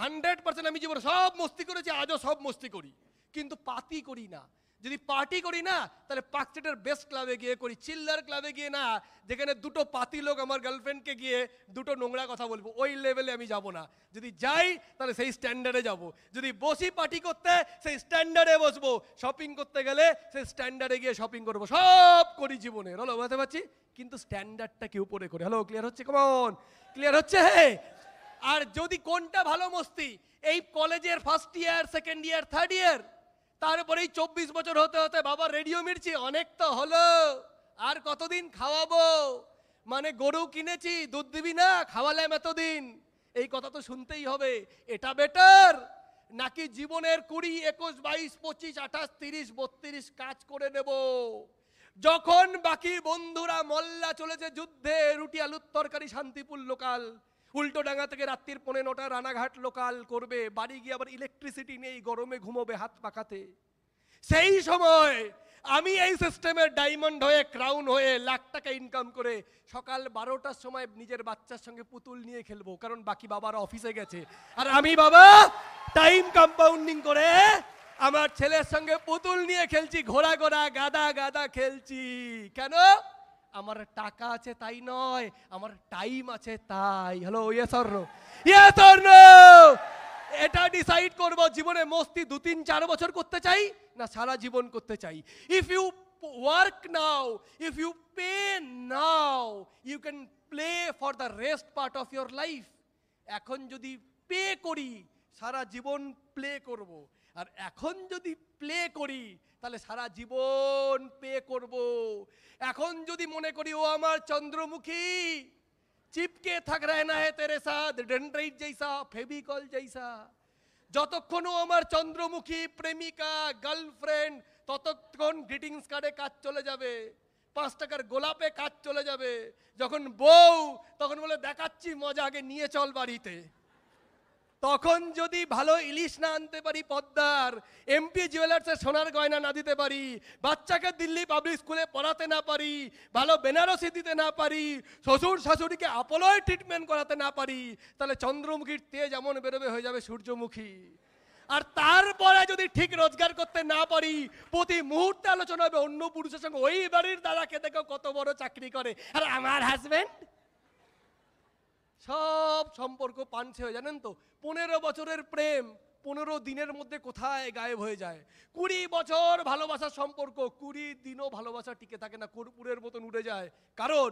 হান্ড্রেড পার্সেন্ট আমি জীবনে সব মস্তি করেছি আজও সব মস্তি করি কিন্তু পাতি করি না যদি পার্টি করি না তাহলে পাকচেটের বেস্ট ক্লাবে গিয়ে করি চিল্লার ক্লাবে গিয়ে না যেখানে দুটো পাতি লোক আমার গার্লফ্রেন্ডকে গিয়ে দুটো নোংরা কথা বলবো ওই লেভেলে আমি যাব না যদি যাই তাহলে সেই স্ট্যান্ডার্ডে যাব। যদি বসি পার্টি করতে সেই স্ট্যান্ডার্ডে বসবো শপিং করতে গেলে সেই স্ট্যান্ডার্ডে গিয়ে শপিং করবো সব করি জীবনে হলো বুঝতে পারছি কিন্তু স্ট্যান্ডার্ডটা উপরে করে হ্যালো ক্লিয়ার হচ্ছে কেমন ক্লিয়ার হচ্ছে হে আর যদি কোনটা ভালো মস্তি এই কলেজের first year second year third year তারপরেই চব্বিশ বছর হতে হতে বাবা রেডিও মির্চি অনেক তো হলো আর কতদিন খাওয়াবো মানে গরু কিনেছি দুধ দিবি না খাওয়ালাম এতদিন এই কথা তো শুনতেই হবে এটা বেটার নাকি জীবনের কুড়ি একুশ বাইশ পঁচিশ আঠাশ তিরিশ বত্রিশ কাজ করে নেব যখন বাকি বন্ধুরা মল্লা চলেছে যুদ্ধে রুটি আলুর তরকারি শান্তিপুর লোকাল উল্টোডাঙ্গা থেকে রাত্রির পনে নটা রানাঘাট লোকাল করবে বাড়ি গিয়ে আবার ইলেকট্রিসিটি নেই গরমে ঘুমোবে হাত পাকাতে সেই সময় আমি এই সিস্টেমের ডায়মন্ড হয়ে ক্রাউন হয়ে লাখ টাকা ইনকাম করে সকাল বারোটার সময় নিজের বাচ্চার সঙ্গে পুতুল নিয়ে খেলবো কারণ বাকি বাবার অফিসে গেছে আর আমি বাবা টাইম কম্পাউন্ডিং করে আমার ছেলের সঙ্গে পুতুল নিয়ে খেলছি ঘোড়া ঘোরা গাদা গাদা খেলছি কেন আমার টাকা আছে তাই নয় আমার টাইম আছে তাই হ্যালো ইয়ে ইয়েসর্ণ ইয়ে এটা ডিসাইড করব জীবনে মস্তি দু তিন চার বছর করতে চাই না সারা জীবন করতে চাই if you work now if you pay now you can play for the rest part of your life এখন যদি পে করি সারা জীবন প্লে করব আর এখন যদি প্লে করি তাহলে সারা জীবন পে করব। এখন যদি মনে করি ও আমার চন্দ্রমুখী চিপকে থাক না হে তেরে সাথ ডেন্ড্রাইট ফেভিকল যাইসা যতক্ষণ আমার চন্দ্রমুখী প্রেমিকা গার্লফ্রেন্ড ততক্ষণ গ্রিটিংস কার্ডে কাজ চলে যাবে পাঁচ টাকার গোলাপে কাজ চলে যাবে যখন বউ তখন বলে দেখাচ্ছি মজা আগে নিয়ে চল বাড়িতে তখন যদি ভালো ইলিশ না আনতে পারি পদ্মার এমপি জুয়েলার্সের সোনার গয়না না দিতে পারি বাচ্চাকে দিল্লি পাবলিক স্কুলে পড়াতে না পারি ভালো বেনারসি দিতে না পারি শ্বশুর শাশুড়িকে আপলোয় ট্রিটমেন্ট করাতে না পারি তাহলে চন্দ্রমুখীর তেজ এমন বেরোবে হয়ে যাবে সূর্যমুখী আর তারপরে যদি ঠিক রোজগার করতে না পারি প্রতি মুহূর্তে আলোচনা হবে অন্য পুরুষের সঙ্গে ওই বাড়ির দ্বারা খেতে কত বড় চাকরি করে আর আমার হাজব্যান্ড সব সম্পর্ক পানছে হয়ে জানেন তো পনেরো বছরের প্রেম পনেরো দিনের মধ্যে কোথায় গায়েব হয়ে যায় কুড়ি বছর ভালোবাসার সম্পর্ক কুড়ি দিনও ভালোবাসা টিকে থাকে না কর্পূরের মতন উড়ে যায় কারণ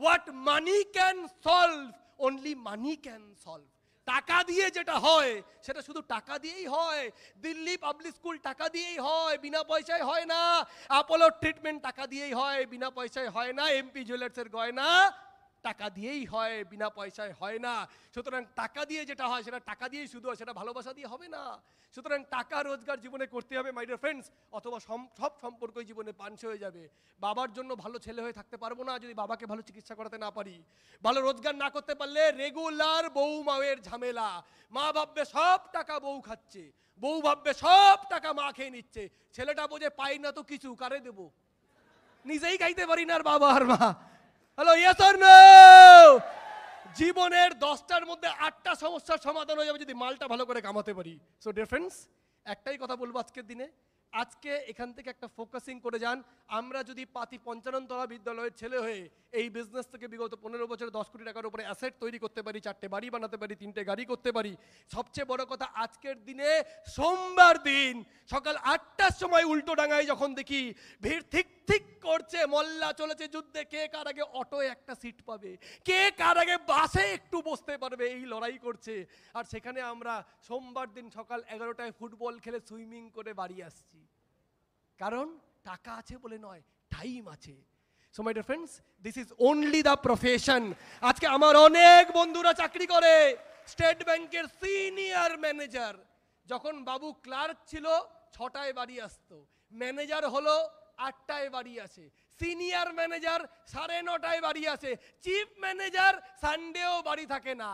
what money can solve only money can solve টাকা দিয়ে যেটা হয় সেটা শুধু টাকা দিয়েই হয় দিল্লি পাবলিক স্কুল টাকা দিয়েই হয় বিনা পয়সায় হয় না আপোলোর ট্রিটমেন্ট টাকা দিয়েই হয় বিনা পয়সায় হয় না এমপি জুয়েলার্সের গয়না টাকা দিয়েই হয় বিনা পয়সায় হয় না সুতরাং টাকা দিয়ে যেটা হয় সেটা টাকা দিয়েই শুধু হয় সেটা ভালোবাসা দিয়ে হবে না সুতরাং টাকা রোজগার জীবনে করতে হবে মাইডার ফ্রেন্ডস অথবা সব সম্পর্কই জীবনে পানস হয়ে যাবে বাবার জন্য ভালো ছেলে হয়ে থাকতে পারবো না যদি বাবাকে ভালো চিকিৎসা করাতে না পারি ভালো রোজগার না করতে পারলে রেগুলার বউ মায়ের ঝামেলা মা ভাববে সব টাকা বউ খাচ্ছে বউ ভাববে সব টাকা মা খেয়ে নিচ্ছে ছেলেটা বোঝে পাই না তো কিছু কারে দেবো নিজেই খাইতে পারি না আর বাবা আর মা হ্যালো ইয়েস অর নো জীবনের দশটার মধ্যে আটটা সমস্যার সমাধান হয়ে যাবে যদি মালটা ভালো করে কামাতে পারি সো ডিফারেন্স একটাই কথা বলবো আজকের দিনে আজকে এখান থেকে একটা ফোকাসিং করে যান আমরা যদি পাতি পঞ্চাননতলা বিদ্যালয়ের ছেলে হয়ে এই বিজনেস থেকে বিগত পনেরো বছরে দশ কোটি টাকার উপরে অ্যাসেট তৈরি করতে পারি চারটে বাড়ি বানাতে পারি তিনটে গাড়ি করতে পারি সবচেয়ে বড় কথা আজকের দিনে সোমবার দিন সকাল আটটার সময় উল্টো ডাঙায় যখন দেখি ভিড় ঠিক ঠিক করছে মল্লা চলেছে যুদ্ধে কে কার আগে অটোয় একটা সিট পাবে কে কার আগে বাসে একটু বসতে পারবে এই লড়াই করছে আর সেখানে আমরা সোমবার দিন সকাল এগারোটায় ফুটবল খেলে সুইমিং করে বাড়ি আসছি কারণ টাকা আছে বলে নয় টাইম আছে so my dear friends this is only the profession আজকে আমার অনেক বন্ধুরা চাকরি করে স্টেট ব্যাংকের সিনিয়র ম্যানেজার যখন বাবু ক্লার্ক ছিল ছটায় বাড়ি আসতো ম্যানেজার হলো আটটায় বাড়ি আসে সিনিয়র ম্যানেজার সাড়ে নটায় বাড়ি আসে চিফ ম্যানেজার সানডেও বাড়ি থাকে না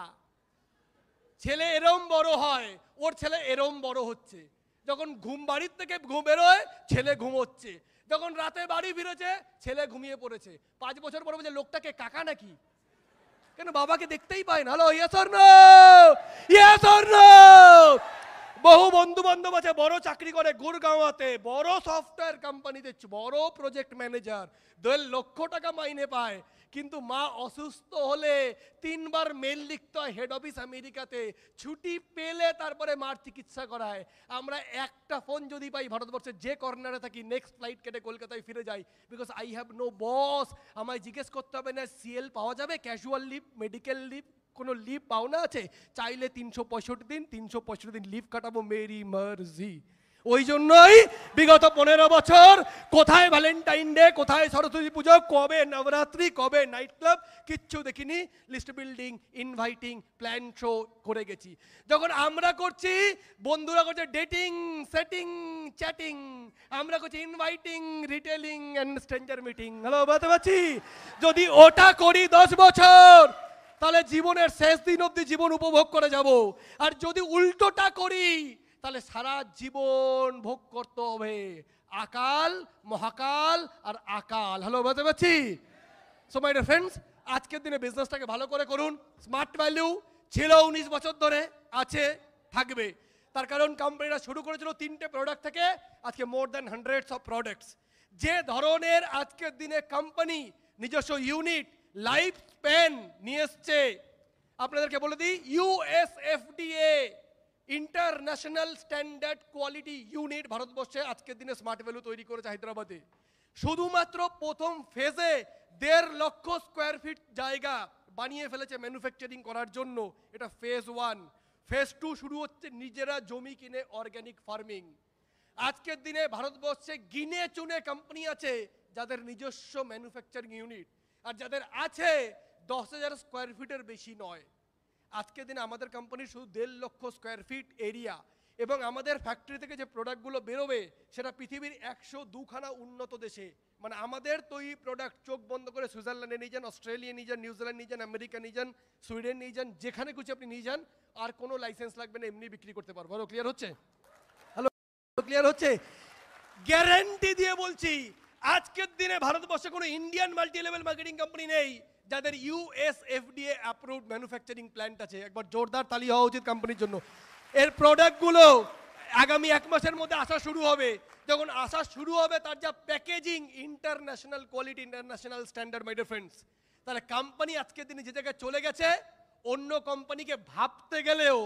ছেলে এরম বড় হয় ওর ছেলে এরম বড় হচ্ছে যখন ঘুম বাড়ির থেকে ঘুম বেরোয় ছেলে ঘুমোচ্ছে যখন রাতে বাড়ি ফিরেছে ছেলে ঘুমিয়ে পড়েছে পাঁচ বছর পরে বলছে লোকটাকে কাকা নাকি কেন বাবাকে দেখতেই পায় না hello yes or no yes no বহু বন্ধু বান্ধব আছে বড় চাকরি করে গুরগাঁওয়াতে বড় সফটওয়্যার কোম্পানিতে বড় প্রজেক্ট ম্যানেজার দেড় লক্ষ টাকা মাইনে পায় কিন্তু মা অসুস্থ হলে তিনবার মেল লিখতে হয় হেড অফিস আমেরিকাতে ছুটি পেলে তারপরে মার চিকিৎসা করায় আমরা একটা ফোন যদি পাই ভারতবর্ষের যে কর্নারে থাকি নেক্সট ফ্লাইট কেটে কলকাতায় ফিরে যাই because I have no boss আমায় জিজ্ঞেস করতে হবে না সিএল পাওয়া যাবে ক্যাজুয়াল লিভ মেডিকেল লিভ কোনো লিভ পাওনা আছে চাইলে তিনশো পঁয়ষট্টি দিন তিনশো পঁয়ষট্টি দিন লিভ কাটাবো মেরি মার্জি ওই জন্যই বিগত পনেরো বছর কোথায় ভ্যালেন্টাইন ডে কোথায় সরস্বতী পুজো কবে নবরাত্রি কবে নাইট ক্লাব কিচ্ছু দেখিনি list building inviting plan show করে গেছি যখন আমরা করছি বন্ধুরা করছে ডেটিং সেটিং চ্যাটিং আমরা করছি inviting retailing and stranger meeting hello বলতে পারছি যদি ওটা করি দশ বছর তাহলে জীবনের শেষ দিন অবধি জীবন উপভোগ করে যাব আর যদি উল্টোটা করি তাহলে সারা জীবন ভোগ করতে হবে আকাল মহাকাল আর আকাল হ্যালো বুঝতে পারছি সো মাই ডিয়ার ফ্রেন্ডস আজকের দিনে বিজনেসটাকে ভালো করে করুন স্মার্ট ভ্যালু ছিল উনিশ বছর ধরে আছে থাকবে তার কারণ কোম্পানিরা শুরু করেছিল তিনটে প্রোডাক্ট থেকে আজকে more than hundreds of products যে ধরনের আজকের দিনে কোম্পানি নিজস্ব ইউনিট লাইফ স্প্যান নিয়ে এসছে আপনাদেরকে বলে দিই USFDA international standard quality unit ভারতবর্ষে আজকের দিনে স্মার্ট ভ্যালু তৈরি করেছে হায়দ্রাবাদে শুধুমাত্র প্রথম ফেজে দেড় লক্ষ স্কোয়ার ফিট জায়গা বানিয়ে ফেলেছে ম্যানুফ্যাকচারিং করার জন্য এটা ফেজ ওয়ান ফেজ টু শুরু হচ্ছে নিজেরা জমি কিনে অর্গ্যানিক ফার্মিং আজকের দিনে ভারতবর্ষে গিনে চুনে কোম্পানি আছে যাদের নিজস্ব ম্যানুফ্যাকচারিং ইউনিট আর যাদের আছে দশ হাজার স্কোয়ার ফিটের বেশি নয় আজকে দিন আমাদের কোম্পানির শুধু দেড় লক্ষ স্কোয়ার ফিট এরিয়া এবং আমাদের ফ্যাক্টরি থেকে যে প্রোডাক্টগুলো বেরোবে সেটা পৃথিবীর একশো দুখানা উন্নত দেশে মানে আমাদের তো এই প্রোডাক্ট চোখ বন্ধ করে সুইজারল্যান্ডে নিয়ে যান অস্ট্রেলিয়া নিয়ে যান নিউজিল্যান্ড নিয়ে যান আমেরিকা নিয়ে যান সুইডেন নিয়ে যান যেখানে কিছু আপনি নিয়ে যান আর কোনো লাইসেন্স লাগবে না এমনি বিক্রি করতে পারবো হ্যালো ক্লিয়ার হচ্ছে হ্যালো ক্লিয়ার হচ্ছে গ্যারেন্টি দিয়ে বলছি আজকের দিনে ভারতবর্ষে কোনো Indian multi level marketing company নেই যাদের US FDA approved manufacturing plant আছে একবার জোরদার তালি হওয়া উচিত কোম্পানির জন্য এর প্রোডাক্টগুলো আগামী এক মাসের মধ্যে আসা শুরু হবে যখন আসা শুরু হবে তার যা packaging international quality international standard my friends তাহলে কোম্পানি আজকের দিনে যে জায়গায় চলে গেছে অন্য কোম্পানিকে ভাবতে গেলেও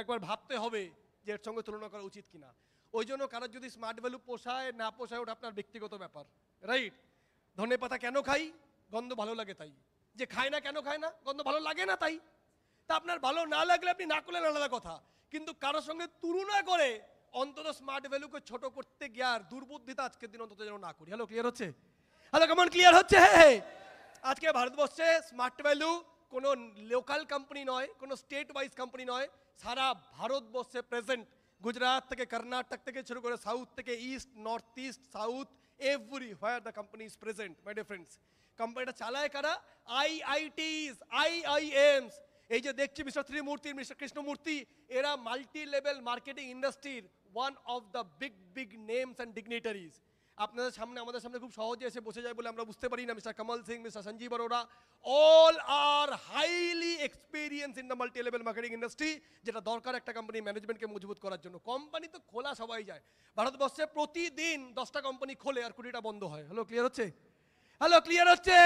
একবার ভাবতে হবে যে এর সঙ্গে তুলনা করা উচিত কিনা ওই জন্য কারোর যদি স্মার্ট ভ্যালু পোষায় না পোষায় ওটা আপনার ব্যক্তিগত ব্যাপার রাইট ধনে পাতা কেন খাই গন্ধ ভালো লাগে তাই যে খায় না কেন খায় না গন্ধ ভালো লাগে না তাই তা আপনার ভালো না লাগলে আপনি না করলেন আলাদা কথা কিন্তু কারোর সঙ্গে তুলনা করে অন্তত স্মার্ট ভ্যালুকে ছোট করতে গিয়ে আর দুর্বুদ্ধিতা আজকের দিন অন্তত যেন না করি হ্যালো ক্লিয়ার হচ্ছে হ্যালো কেমন ক্লিয়ার হচ্ছে হ্যাঁ, হ্যাঁ আজকে ভারতবর্ষে স্মার্ট ভ্যালু কোনো লোকাল কোম্পানি নয় কোনো স্টেট ওয়াইজ কোম্পানি নয় সারা ভারতবর্ষে প্রেজেন্ট Gujarat থেকে কর্ণাটক থেকে শুরু করে সাউথ থেকে east north east south everywhere the company is present my dear কোম্পানিটা চালায় কারা আইআইটিস আইআইএমস এই যে দেখছি মিস্টার ত্রিমূর্তি মিস্টার কৃষ্ণমূর্তি এরা মাল্টি লেভেল মার্কেটিং ইন্ডাস্ট্রির one of the big big names and dignitaries আপনাদের সামনে আমাদের সামনে খুব সহজে এসে বসে যায় বলে আমরা বুঝতে পারি না mister Kamal Singh mister Sanjeev Arora all are highly experience in the multi level marketing industry যেটা দরকার একটা কোম্পানির ম্যানেজমেন্টকে মজবুত করার জন্য কোম্পানি তো খোলা সবাই যায় ভারতবর্ষে প্রতিদিন দশটা কোম্পানি খোলে আর কুড়িটা বন্ধ হয় হ্যালো ক্লিয়ার হচ্ছে হ্যালো ক্লিয়ার হচ্ছে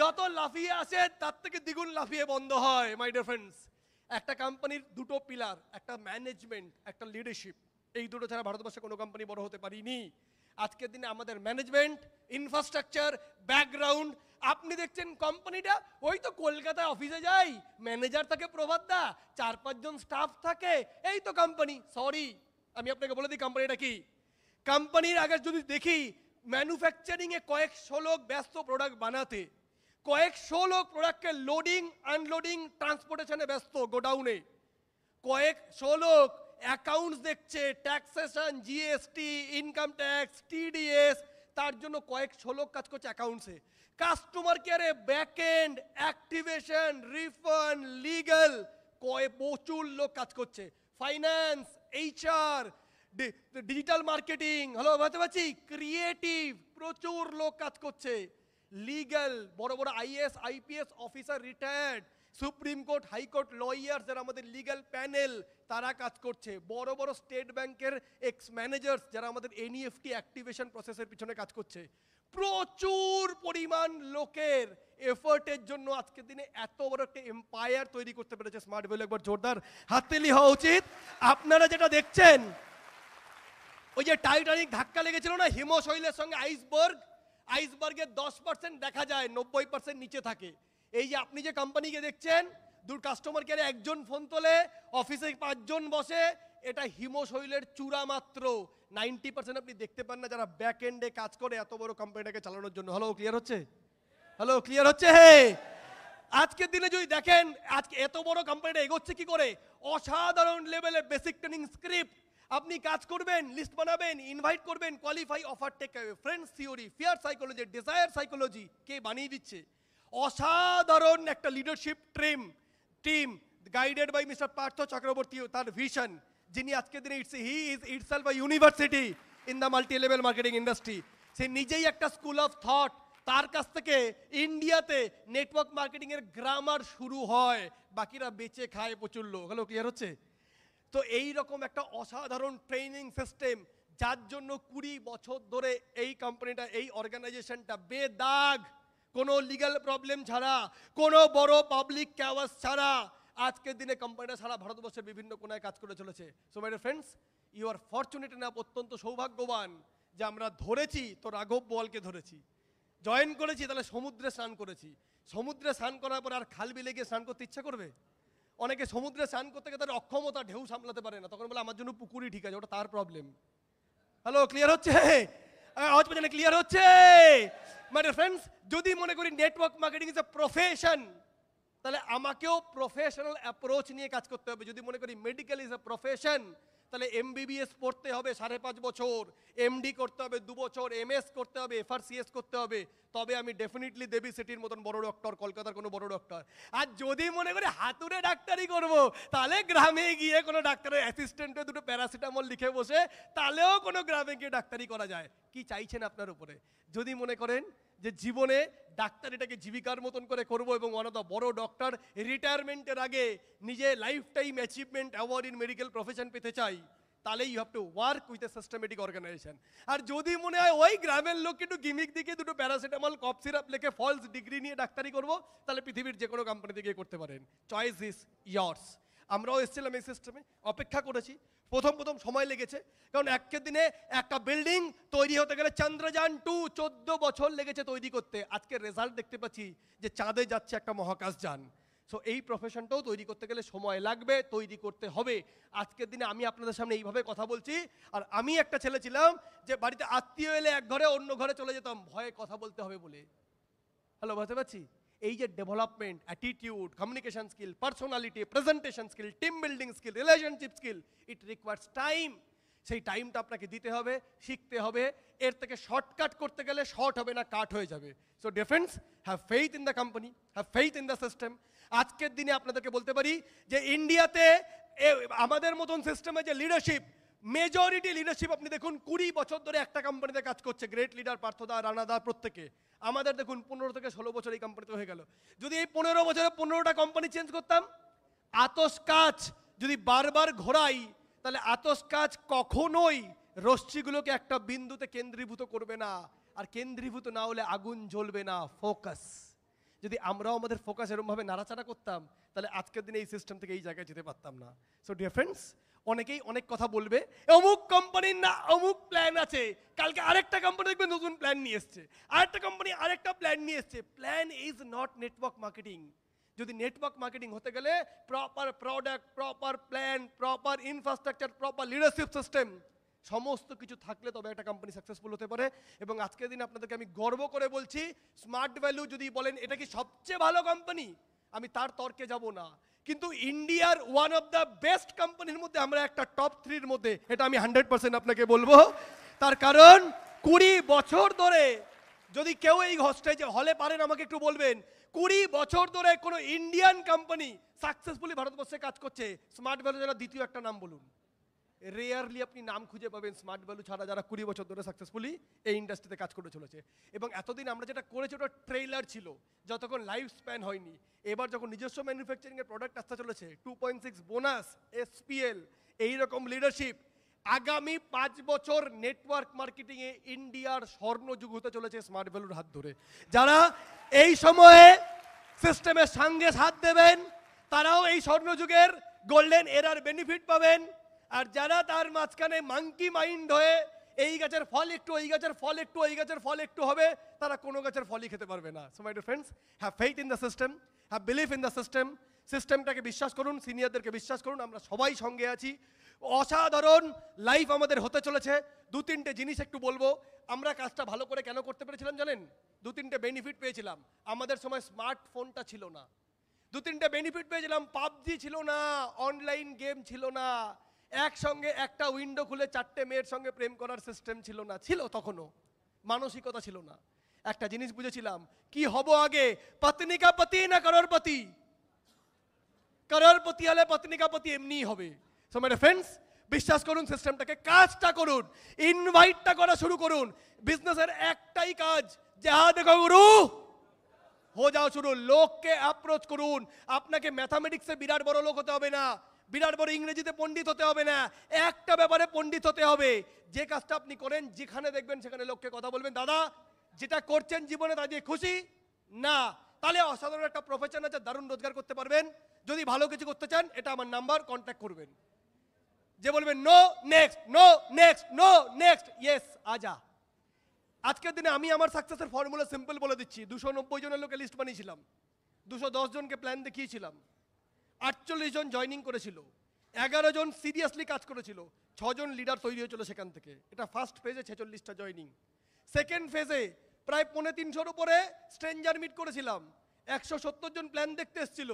যত লাফিয়ে আসে তার থেকে দ্বিগুণ লাফিয়ে বন্ধ হয় মাই ডিয়ার ফ্রেন্ডস একটা কোম্পানির দুটো পিলার একটা ম্যানেজমেন্ট একটা লিডারশিপ এই দুটো ছাড়া ভারতবর্ষে কোনো কোম্পানি বড় হতে পারিনি আজকের দিনে আমাদের ম্যানেজমেন্ট ইনফ্রাস্ট্রাকচার ব্যাকগ্রাউন্ড আপনি দেখছেন কোম্পানিটা ওই তো কলকাতায় অফিসে যাই ম্যানেজার থাকে প্রভাত দা চার পাঁচজন স্টাফ থাকে এই তো কোম্পানি সরি আমি আপনাকে বলে দিই কোম্পানিটা কি কোম্পানির আগে যদি দেখি ম্যানুফ্যাকচারিংয়ে কয়েকশো লোক ব্যস্ত প্রোডাক্ট বানাতে কয়েকশো লোক প্রোডাক্টকে লোডিং আনলোডিং ট্রান্সপোর্টেশনে ব্যস্ত গোডাউনে কয়েকশো লোক অ্যাকাউন্টস দেখছে taxation GST income tax TDS তার জন্য কয়েক ষোলো কাজ করছে অ্যাকাউন্টসে কাস্টমার কেয়ারে back end activation refund legal কয়ে প্রচুর লোক কাজ করছে finance HR digital marketing hello বুঝতে পারছি ক্রিয়েটিভ প্রচুর লোক কাজ করছে লিগাল বড় বড় IAS IPS officer retired supreme court high court lawyers যারা আমাদের লিগ্যাল প্যানেল তারা কাজ করছে বড় বড় স্টেট ব্যাংকের এক্স ম্যানেজার্স যারা আমাদের এনইএফটি অ্যাক্টিভেশন প্রসেসের পিছনে কাজ করছে প্রচুর পরিমাণ লোকের এফার্টের জন্য আজকের দিনে এত বড় একটা এম্পায়ার তৈরি করতে পেরেছে স্মার্ট ভ্যালু একবার জোরদার হাততেলি হওয়া উচিত আপনারা যেটা দেখছেন ওই যে টাইটানিক ধাক্কা লেগেছিল না হিমশৈলের সঙ্গে আইসবার্গ আইসবার্গের দশ পার্সেন্ট দেখা যায় নব্বই পার্সেন্ট নিচে থাকে এই যে আপনি যে কোম্পানিকে দেখছেন দূর কাস্টমার কেয়ারে একজন ফোন তোলে অফিসে পাঁচজন বসে এটা হিমশৈলের চূড়া মাত্র নাইনটি পার্সেন্ট আপনি দেখতে পান না যারা ব্যাক এন্ডে কাজ করে এত বড় কোম্পানিটাকে চালানোর জন্য হ্যালো ক্লিয়ার হচ্ছে হ্যালো ক্লিয়ার হচ্ছে হে আজকের দিনে যদি দেখেন আজকে এত বড় কোম্পানিটা এগোচ্ছে কি করে অসাধারণ লেভেলে বেসিক ট্রেনিং স্ক্রিপ্ট আপনি কাজ করবেন লিস্ট বানাবেন ইনভাইট করবেন qualify offer take friends theory fear psychology desire psychology কে বানিয়ে দিচ্ছে অসাধারণ একটা leadership trim team guided by mister Partha Chakraborty তার ভিশন যিনি আজকের দিনে it's he is itself a university in the multi level marketing industry সে নিজেই একটা স্কুল অফ থট তার কাছ থেকে ইন্ডিয়াতে নেটওয়ার্ক মার্কেটিংয়ের গ্রামার শুরু হয় বাকিরা বেঁচে খায় প্রচুর লোক হ্যালো ক্লিয়ার হচ্ছে তো এই রকম একটা অসাধারণ ট্রেনিং সিস্টেম যার জন্য কুড়ি বছর ধরে এই কোম্পানিটা এই অর্গানাইজেশনটা বেদাগ কোনো লিগ্যাল প্রবলেম ছাড়া কোনো বড় পাবলিক ক্যাওয়াস ছাড়া আজকের দিনে কোম্পানিটা সারা ভারতবর্ষের বিভিন্ন কোনায় কাজ করে চলেছে so my friends you are fortunate enough অত্যন্ত সৌভাগ্যবান যে আমরা ধরেছি তো রাঘব বোয়ালকে ধরেছি জয়েন করেছি তাহলে সমুদ্রে স্নান করেছি সমুদ্রে স্নান করার পর আর খাল বিলে গিয়ে স্নান করতে ইচ্ছা করবে অনেকে সমুদ্রে স্নান করতে গিয়ে তার অক্ষমতা ঢেউ সামলাতে পারে না তখন বলে আমার জন্য পুকুরই ঠিক আছে ওটা তার প্রবলেম হ্যালো ক্লিয়ার হচ্ছে আওয়াজ ক্লিয়ার হচ্ছে মানে ফ্রেন্ডস যদি মনে করি network marketing is a profession তাহলে আমাকেও প্রফেশনাল অ্যাপ্রোচ নিয়ে কাজ করতে হবে যদি মনে করি মেডিকেল ইজ এ প্রফেশন তাহলে এমবিবিএস পড়তে হবে সাড়ে পাঁচ বছর এমডি করতে হবে দু বছর এমএস করতে হবে এফআরসিএস করতে হবে তবে আমি ডেফিনেটলি দেবী সিটির মতন বড় ডক্টর কলকাতার কোনো বড় ডক্টর আর যদি মনে করে হাতুড়ে ডাক্তারি করব তাহলে গ্রামে গিয়ে কোনো ডাক্তারের অ্যাসিস্ট্যান্টে দুটো প্যারাসিটামল লিখে বসে তাহলেও কোনো গ্রামে গিয়ে ডাক্তারি করা যায় কি চাইছেন আপনার উপরে যদি মনে করেন যে জীবনে ডাক্তার এটাকে জীবিকার মতন করে করব এবং ওয়ান অফ দ্য বড় ডক্টর রিটায়ারমেন্টের আগে নিজে life time achievement award in medical profession পেতে চাই তাহলে you have to work with a systematic organisation আর যদি মনে হয় ওই গ্রামের লোককে একটু গিমিক দিকে দুটো প্যারাসিটামল কপ সিরাপ লেখে ফলস ডিগ্রি নিয়ে ডাক্তারি করবো তাহলে পৃথিবীর যে কোনো কোম্পানি থেকে করতে পারেন চয়েস ইজ ইয়ার্স আমরাও এসেছিলাম এই সিস্টেমে অপেক্ষা করেছি প্রথম প্রথম সময় লেগেছে কারণ একে দিনে একটা বিল্ডিং তৈরি হতে গেলে চন্দ্রযান টু চোদ্দ বছর লেগেছে তৈরি করতে আজকে রেজাল্ট দেখতে পাচ্ছি যে চাঁদে যাচ্ছে একটা মহাকাশ যান সো এই প্রফেশনটাও তৈরি করতে গেলে সময় লাগবে তৈরি করতে হবে আজকের দিনে আমি আপনাদের সামনে এইভাবে কথা বলছি আর আমি একটা ছেলে ছিলাম যে বাড়িতে আত্মীয় এলে এক ঘরে অন্য ঘরে চলে যেতাম ভয়ে কথা বলতে হবে বলে হ্যালো বুঝতে পারছি এই যে development attitude communication skill personality presentation skill team building skill relationship skill it requires time সেই টাইমটা আপনাকে দিতে হবে শিখতে হবে এর থেকে শর্টকাট করতে গেলে শর্ট হবে না কাট হয়ে যাবে so defence have faith in the company have faith in the system আজকের দিনে আপনাদেরকে বলতে পারি যে ইন্ডিয়াতে আমাদের মতন সিস্টেমে যে লিডারশিপ মেজরিটি লিডারশিপ আপনি দেখুন কুড়ি বছর ধরে একটা কোম্পানিতে কাজ করছে গ্রেট লিডার পার্থদা রানাদা প্রত্যেকে আমাদের দেখুন পনেরো থেকে ষোলো বছর এই কোম্পানিতে হয়ে গেল যদি এই পনেরো বছরে পনেরোটা কোম্পানি চেঞ্জ করতাম আতস কাজ যদি বারবার ঘোরাই তাহলে আতস কাজ কখনোই রশ্মিগুলোকে একটা বিন্দুতে কেন্দ্রীভূত করবে না আর কেন্দ্রীভূত না হলে আগুন জ্বলবে না ফোকাস যদি আমরাও আমাদের ফোকাস এরমভাবে নাড়াচাড়া করতাম তাহলে আজকের দিনে এই সিস্টেম থেকে এই জায়গায় যেতে পারতাম না সো ডিয়ার ফ্রেন্ডস অনেকেই অনেক কথা বলবে অমুক কোম্পানির না অমুক প্ল্যান আছে কালকে আরেকটা কোম্পানি দেখবে নতুন প্ল্যান নিয়ে এসছে আরেকটা কোম্পানি আরেকটা প্ল্যান নিয়ে এসছে plan is not network marketing যদি নেটওয়ার্ক মার্কেটিং হতে গেলে proper product proper plan proper infrastructure proper leadership system সমস্ত কিছু থাকলে তবে একটা কোম্পানি সাকসেসফুল হতে পারে এবং আজকের দিন আপনাদেরকে আমি গর্ব করে বলছি স্মার্ট ভ্যালু যদি বলেন এটা কি সবচেয়ে ভালো কোম্পানি আমি তার তর্কে যাব না কিন্তু ইন্ডিয়ার ওয়ান অফ দ্য বেস্ট কোম্পানির মধ্যে আমরা একটা টপ থ্রির মধ্যে এটা আমি হান্ড্রেড পার্সেন্ট আপনাকে বলবো তার কারণ কুড়ি বছর ধরে যদি কেউ এই হস্টেজে হলে পারেন আমাকে একটু বলবেন কুড়ি বছর ধরে কোনো ইন্ডিয়ান কোম্পানি সাকসেসফুলি ভারতবর্ষে কাজ করছে স্মার্ট ভ্যালু দ্বিতীয় একটা নাম বলুন রেয়ারলি আপনি নাম খুঁজে পাবেন স্মার্ট ভ্যালু ছাড়া যারা কুড়ি বছর ধরে সাকসেসফুলি এই ইন্ডাস্ট্রিতে কাজ করে চলেছে এবং এতদিন আমরা যেটা করেছি ওটা ট্রেইলার ছিল যতক্ষণ লাইফ স্প্যান হয়নি এবার যখন নিজস্ব ম্যানুফ্যাকচারিংয়ের প্রোডাক্ট আসতে চলেছে two point six bonus SPL এইরকম লিডারশিপ আগামী পাঁচ বছর নেটওয়ার্ক মার্কেটিংয়ে ইন্ডিয়ার স্বর্ণযুগ হতে চলেছে স্মার্ট ভ্যালুর হাত ধরে যারা এই সময়ে সিস্টেমের সঙ্গে সাথ দেবেন তারাও এই স্বর্ণযুগের গোল্ডেন এরার বেনিফিট পাবেন আর যারা তার মাঝখানে মাংকি মাইন্ড হয়ে এই গাছের ফল একটু এই গাছের ফল একটু এই গাছের ফল একটু হবে তারা কোনো গাছের ফলই খেতে পারবে না so my dear friends have faith in the system have believe in the system সিস্টেমটাকে বিশ্বাস করুন সিনিয়রদেরকে বিশ্বাস করুন আমরা সবাই সঙ্গে আছি অসাধারণ লাইফ আমাদের হতে চলেছে দু তিনটে জিনিস একটু বলবো আমরা কাজটা ভালো করে কেন করতে পেরেছিলাম জানেন দু তিনটে বেনিফিট পেয়েছিলাম আমাদের সময় স্মার্টফোনটা ছিল না দু তিনটে বেনিফিট পেয়েছিলাম পাবজি ছিল না অনলাইন গেম ছিল না একসঙ্গে একটা উইন্ডো খুলে চারটে মেয়ের সঙ্গে প্রেম করার সিস্টেম ছিল না ছিল তখনও মানসিকতা ছিল না একটা জিনিস বুঝেছিলাম কি হব আগে পত্নিকা পতি না করোরপতি করোরপতি হলে পত্নিকা পতি এমনিই হবে সো মাই ফ্রেন্ডস বিশ্বাস করুন সিস্টেমটাকে কাজটা করুন ইনভাইটটা করা শুরু করুন বিজনেসের একটাই কাজ যাহা দেখো গুরু হো যাও শুরু লোককে অ্যাপ্রোচ করুন আপনাকে ম্যাথামেটিক্সে বিরাট বড় লোক হতে হবে না বিরাট বড় ইংরেজিতে পণ্ডিত হতে হবে না একটা ব্যাপারে পণ্ডিত হতে হবে যে কাজটা আপনি করেন যেখানে দেখবেন সেখানে লোককে কথা বলবেন দাদা যেটা করছেন জীবনে তা দিয়ে খুশি না তাহলে অসাধারণ একটা প্রফেশন আছে দারুণ রোজগার করতে পারবেন যদি ভালো কিছু করতে চান এটা আমার নাম্বার কন্ট্যাক্ট করবেন যে বলবেন no next no next no next yes আজা আজকের দিনে আমি আমার সাকসেসের ফর্মুলা সিম্পল বলে দিচ্ছি দুশো নব্বই জনের লোকে লিস্ট বানিয়েছিলাম দুশো জনকে প্ল্যান দেখিয়েছিলাম আটচল্লিশ জন জয়নিং করেছিল এগারো জন সিরিয়াসলি কাজ করেছিল ছজন লিডার তৈরি হয়েছিল সেখান থেকে এটা ফার্স্ট ফেজে ছেচল্লিশটা জয়নিং সেকেন্ড ফেজে প্রায় পৌনে তিনশোর উপরে স্ট্রেঞ্জার মিট করেছিলাম একশো সত্তর জন প্ল্যান দেখতে এসেছিল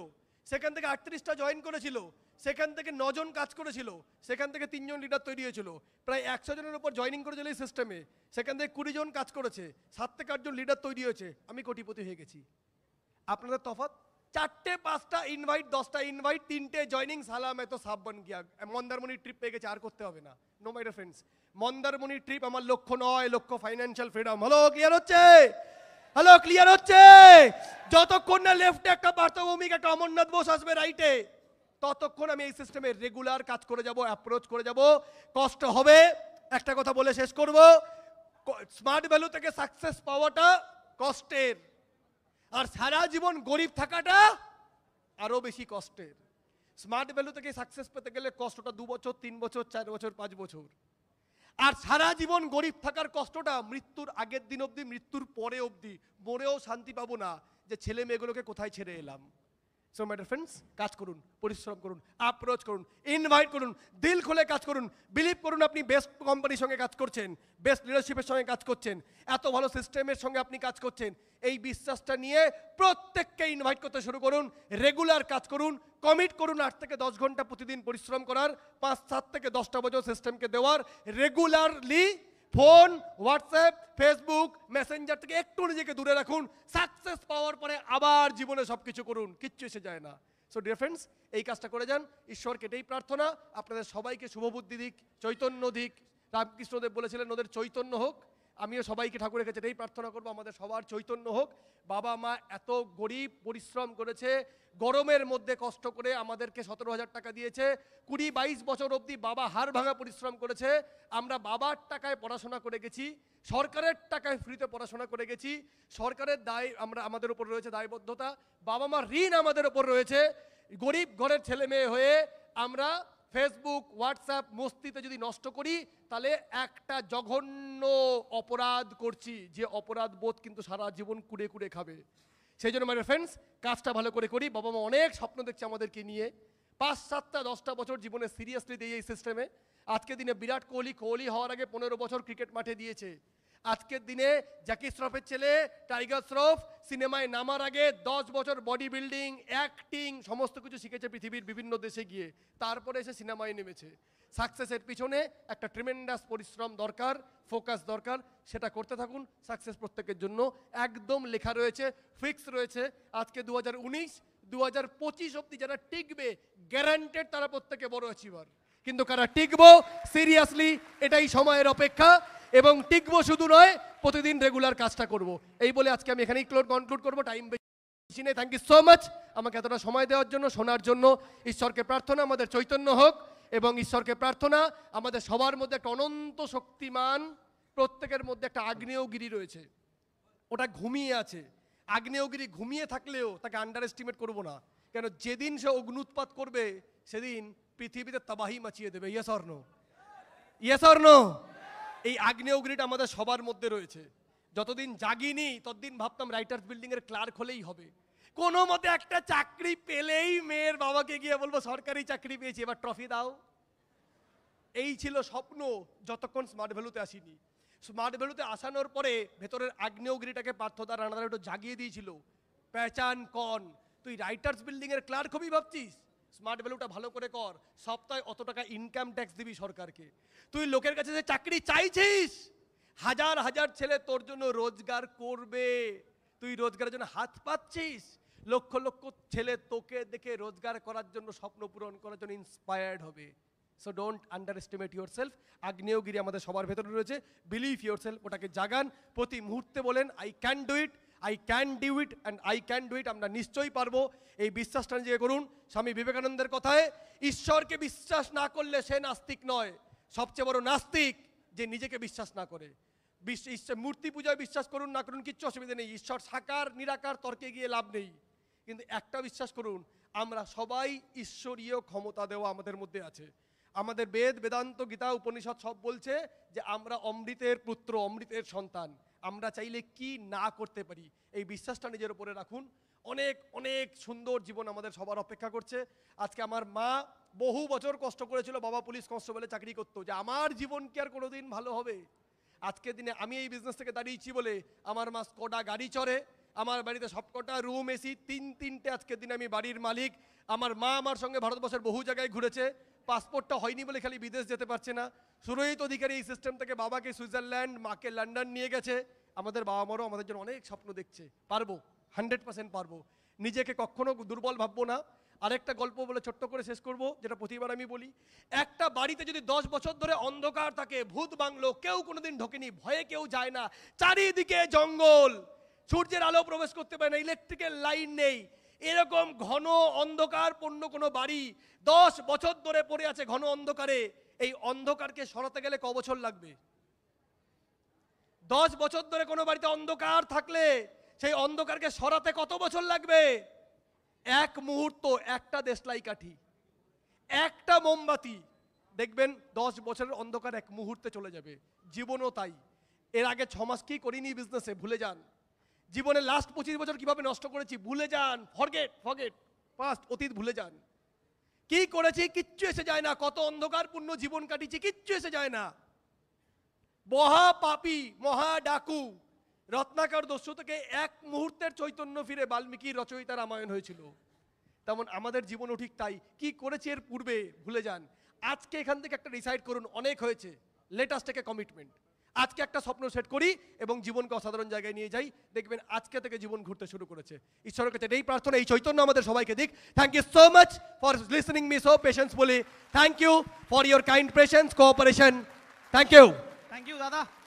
সেখান থেকে আটত্রিশটা জয়েন করেছিল সেখান থেকে নজন কাজ করেছিল সেখান থেকে তিনজন লিডার তৈরি হয়েছিল প্রায় একশো জনের উপর জয়নিং করেছিল এই সিস্টেমে সেখান থেকে কুড়ি জন কাজ করেছে সাত থেকে আটজন লিডার তৈরি হয়েছে আমি কোটিপতি হয়ে গেছি আপনাদের তফাত চারটে পাঁচটা ইনভাইট দশটা ইনভাইট তিনটে জয়নিং সালাম এত সাববান গিয়া মন্দারমণির ট্রিপ পেয়ে গেছে আর করতে হবে না নো মাই ফ্রেন্ডস মন্দারমণির ট্রিপ আমার লক্ষ্য নয় লক্ষ্য ফাইন্যান্সিয়াল ফ্রিডম হ্যালো ক্লিয়ার হচ্ছে হ্যালো ক্লিয়ার হচ্ছে যতক্ষণ না লেফটে একটা পার্থভূমিক একটা অমরনাথ বোস আসবে রাইটে ততক্ষণ আমি এই সিস্টেমে রেগুলার কাজ করে যাব অ্যাপ্রোচ করে যাব কষ্ট হবে একটা কথা বলে শেষ করব স্মার্ট ভ্যালু থেকে সাকসেস পাওয়াটা কষ্টের আর সারা জীবন গরিব থাকাটা আরও বেশি কষ্টের স্মার্ট ভ্যালু থেকে সাকসেস পেতে গেলে কষ্টটা দু বছর তিন বছর চার বছর পাঁচ বছর আর সারা জীবন গরিব থাকার কষ্টটা মৃত্যুর আগের দিন অবধি মৃত্যুর পরে অবধি মরেও শান্তি পাবো না যে ছেলে মেয়েগুলোকে কোথায় ছেড়ে এলাম সো মাই ফ্রেন্ডস কাজ করুন পরিশ্রম করুন অ্যাপ্রোচ করুন ইনভাইট করুন দিল খুলে কাজ করুন বিলিভ করুন আপনি বেস্ট কোম্পানির সঙ্গে কাজ করছেন বেস্ট লিডারশিপের সঙ্গে কাজ করছেন এত ভালো সিস্টেমের সঙ্গে আপনি কাজ করছেন এই বিশ্বাসটা নিয়ে প্রত্যেককে ইনভাইট করতে শুরু করুন রেগুলার কাজ করুন কমিট করুন আট থেকে দশ ঘন্টা প্রতিদিন পরিশ্রম করার পাঁচ সাত থেকে দশটা বছর সিস্টেমকে দেওয়ার regularly phone WhatsApp Facebook messenger থেকে একটু নিজেকে দূরে রাখুন সাকসেস পাওয়ার পরে আবার জীবনে সব কিছু করুন কিচ্ছু এসে যায় না সো ডিয়ার ফ্রেন্ডস এই কাজটা করে যান ঈশ্বর কেটেই প্রার্থনা আপনাদের সবাইকে শুভবুদ্ধি দিক চৈতন্য দিক রামকৃষ্ণদেব বলেছিলেন ওদের চৈতন্য হোক আমিও সবাইকে ঠাকুরের কাছে এই প্রার্থনা করব আমাদের সবার চৈতন্য হোক বাবা মা এত গরিব পরিশ্রম করেছে গরমের মধ্যে কষ্ট করে আমাদেরকে সতেরো হাজার টাকা দিয়েছে কুড়ি বাইশ বছর অবধি বাবা হাড় ভাঙা পরিশ্রম করেছে আমরা বাবার টাকায় পড়াশোনা করে গেছি সরকারের টাকায় ফ্রিতে পড়াশোনা করে গেছি সরকারের দায় আমরা আমাদের উপর রয়েছে দায়বদ্ধতা বাবা মার ঋণ আমাদের উপর রয়েছে গরিব ঘরের ছেলে মেয়ে হয়ে আমরা ফেসবুক হোয়াটসঅ্যাপ মস্তিতে যদি নষ্ট করি তাহলে একটা জঘন্য অপরাধ করছি যে অপরাধ বোধ কিন্তু সারা জীবন কুড়ে কুড়ে খাবে সেই জন্য মানে ফ্রেন্ডস কাজটা ভালো করে করি বাবা মা অনেক স্বপ্ন দেখছে আমাদেরকে নিয়ে পাঁচ সাতটা দশটা বছর জীবনে সিরিয়াসলি দিয়ে এই সিস্টেমে আজকে দিনে বিরাট কোহলি কোহলি হওয়ার আগে পনেরো বছর ক্রিকেট মাঠে দিয়েছে আজকের দিনে জ্যাকি শ্রফের ছেলে টাইগার শ্রফ সিনেমায় নামার আগে দশ বছর বডি বিল্ডিং অ্যাক্টিং সমস্ত কিছু শিখেছে পৃথিবীর বিভিন্ন দেশে গিয়ে তারপরে এসে সিনেমায় নেমেছে সাকসেসের পিছনে একটা ট্রিমেন্ডাস পরিশ্রম দরকার ফোকাস দরকার সেটা করতে থাকুন সাকসেস প্রত্যেকের জন্য একদম লেখা রয়েছে ফিক্স রয়েছে আজকে দু হাজার উনিশ দু হাজার পঁচিশ অবধি যারা টিকবে গ্যারান্টেড তারা প্রত্যেকে বড় অ্যাচিভার কিন্তু কারা টিকব সিরিয়াসলি এটাই সময়ের অপেক্ষা এবং টিকব শুধু নয় প্রতিদিন রেগুলার কাজটা করব এই বলে আজকে আমি এখানেই ক্লোড কনক্লুড করবো টাইম বেশি নেই থ্যাংক ইউ সো মাচ আমাকে এতটা সময় দেওয়ার জন্য শোনার জন্য ঈশ্বরকে প্রার্থনা আমাদের চৈতন্য হোক এবং ঈশ্বরকে প্রার্থনা আমাদের সবার মধ্যে একটা অনন্ত শক্তিমান প্রত্যেকের মধ্যে একটা আগ্নেয়গিরি রয়েছে ওটা ঘুমিয়ে আছে আগ্নেয়গিরি ঘুমিয়ে থাকলেও তাকে আন্ডার এস্টিমেট করবো না কেন যেদিন সে অগ্নুৎপাত করবে সেদিন পৃথিবীতে তাবাহি মাচিয়ে দেবে ইয়েস অর্ণ ইয়েস অর্ণ এই আগ্নেয়গ্নিটা আমাদের সবার মধ্যে রয়েছে যতদিন জাগিনি ততদিন ভাবতাম রাইটার্স বিল্ডিংয়ের ক্লার্ক হলেই হবে কোনো মতে একটা চাকরি পেলেই মেয়ের বাবাকে গিয়ে বলবো সরকারি চাকরি পেয়েছি এবার ট্রফি দাও এই ছিল স্বপ্ন যতক্ষণ স্মার্ট ভ্যালুতে আসিনি স্মার্ট ভ্যালুতে আসানোর পরে ভেতরের আগ্নেয়গিরিটাকে পার্থদা রানাদার একটু জাগিয়ে দিয়েছিল পেচান কন তুই রাইটার্স বিল্ডিংয়ের ক্লার্ক হবি ভাবছিস স্মার্ট ভ্যালুটা ভালো করে কর সপ্তাহে অত টাকা ইনকাম ট্যাক্স দিবি সরকারকে তুই লোকের কাছে যে চাকরি চাইছিস হাজার হাজার ছেলে তোর জন্য রোজগার করবে তুই রোজগারের জন্য হাত পাচ্ছিস লক্ষ লক্ষ ছেলে তোকে দেখে রোজগার করার জন্য স্বপ্ন পূরণ করার জন্য ইন্সপায়ার্ড হবে so don't underestimate yourself আগ্নেয়গিরি আমাদের সবার ভেতরে রয়েছে বিলিভ ইউর সেলফ ওটাকে জাগান প্রতি মুহূর্তে বলেন I can do it I can do it and I can do it আমরা নিশ্চয়ই পারবো এই বিশ্বাসটা নিজেকে করুন স্বামী বিবেকানন্দের কথায় ঈশ্বরকে বিশ্বাস না করলে সে নাস্তিক নয় সবচেয়ে বড় নাস্তিক যে নিজেকে বিশ্বাস না করে বিশ্ব মূর্তি পূজায় বিশ্বাস করুন না করুন কিচ্ছু অসুবিধা নেই ঈশ্বর সাকার নিরাকার তর্কে গিয়ে লাভ নেই কিন্তু একটা বিশ্বাস করুন আমরা সবাই ঈশ্বরীয় ক্ষমতা দেওয়া আমাদের মধ্যে আছে আমাদের বেদ বেদান্ত গীতা উপনিষদ সব বলছে যে আমরা অমৃতের পুত্র অমৃতের সন্তান আমরা চাইলে কি না করতে পারি এই বিশ্বাসটা নিজের উপরে রাখুন অনেক অনেক সুন্দর জীবন আমাদের সবার অপেক্ষা করছে আজকে আমার মা বহু বছর কষ্ট করেছিল বাবা পুলিশ কনস্টেবলে চাকরি করতো যে আমার জীবন কি আর কোনোদিন ভালো হবে আজকের দিনে আমি এই বিজনেস থেকে দাঁড়িয়েছি বলে আমার মা কটা গাড়ি চড়ে আমার বাড়িতে সবকটা রুম এসি তিন তিনটে আজকের দিনে আমি বাড়ির মালিক আমার মা আমার সঙ্গে ভারতবর্ষের বহু জায়গায় ঘুরেছে পাসপোর্টটা হয়নি বলে খালি বিদেশ যেতে পারছে না সুরহিত অধিকারী এই সিস্টেম থেকে বাবাকে সুইজারল্যান্ড মাকে লন্ডন নিয়ে গেছে আমাদের বাবা মারও আমাদের জন্য অনেক স্বপ্ন দেখছে পারবো হান্ড্রেড পার্সেন্ট পারবো নিজেকে কখনো দুর্বল ভাববো না আরেকটা গল্প বলে ছোট্ট করে শেষ করব যেটা প্রতিবার আমি বলি একটা বাড়িতে যদি দশ বছর ধরে অন্ধকার থাকে ভূত বাংলো কেউ কোনোদিন ঢোকেনি ভয়ে কেউ যায় না চারিদিকে জঙ্গল সূর্যের আলো প্রবেশ করতে পারে না ইলেকট্রিকের লাইন নেই এরকম ঘন অন্ধকার পণ্য কোনো বাড়ি দশ বছর ধরে পড়ে আছে ঘন অন্ধকারে এই অন্ধকারকে সরাতে গেলে ক বছর লাগবে দশ বছর ধরে কোনো বাড়িতে অন্ধকার থাকলে সেই অন্ধকারকে সরাতে কত বছর লাগবে এক মুহূর্ত একটা দেশলাই কাঠি একটা মোমবাতি দেখবেন দশ বছরের অন্ধকার এক মুহূর্তে চলে যাবে জীবনও তাই এর আগে ছমাস কি করিনি বিজনেসে ভুলে যান জীবনের লাস্ট পঁচিশ বছর কিভাবে নষ্ট করেছি ভুলে যান ফরগেট ফরগেট পাস্ট অতীত ভুলে যান কি করেছি কিচ্ছু এসে যায় না কত অন্ধকারপূর্ণ জীবন কাটিছি কিচ্ছু এসে যায় না মহা পাপি মহা ডাকু রত্নাকর দস্যু থেকে এক মুহূর্তের চৈতন্য ফিরে বাল্মীকির রচয়িতা রামায়ণ হয়েছিল তেমন আমাদের জীবনও ঠিক তাই কি করেছি এর পূর্বে ভুলে যান আজকে এখান থেকে একটা ডিসাইড করুন অনেক হয়েছে লেটাস্ট থেকে কমিটমেন্ট আজকে একটা স্বপ্ন সেট করি এবং জীবনকে অসাধারণ জায়গায় নিয়ে যাই দেখবেন আজকে থেকে জীবন ঘুরতে শুরু করেছে ঈশ্বরের কাছে এই প্রার্থনা এই চৈতন্য আমাদের সবাইকে দিক thank you so much for listening me so patience বলি thank you for your kind patience cooperation thank you thank you দাদা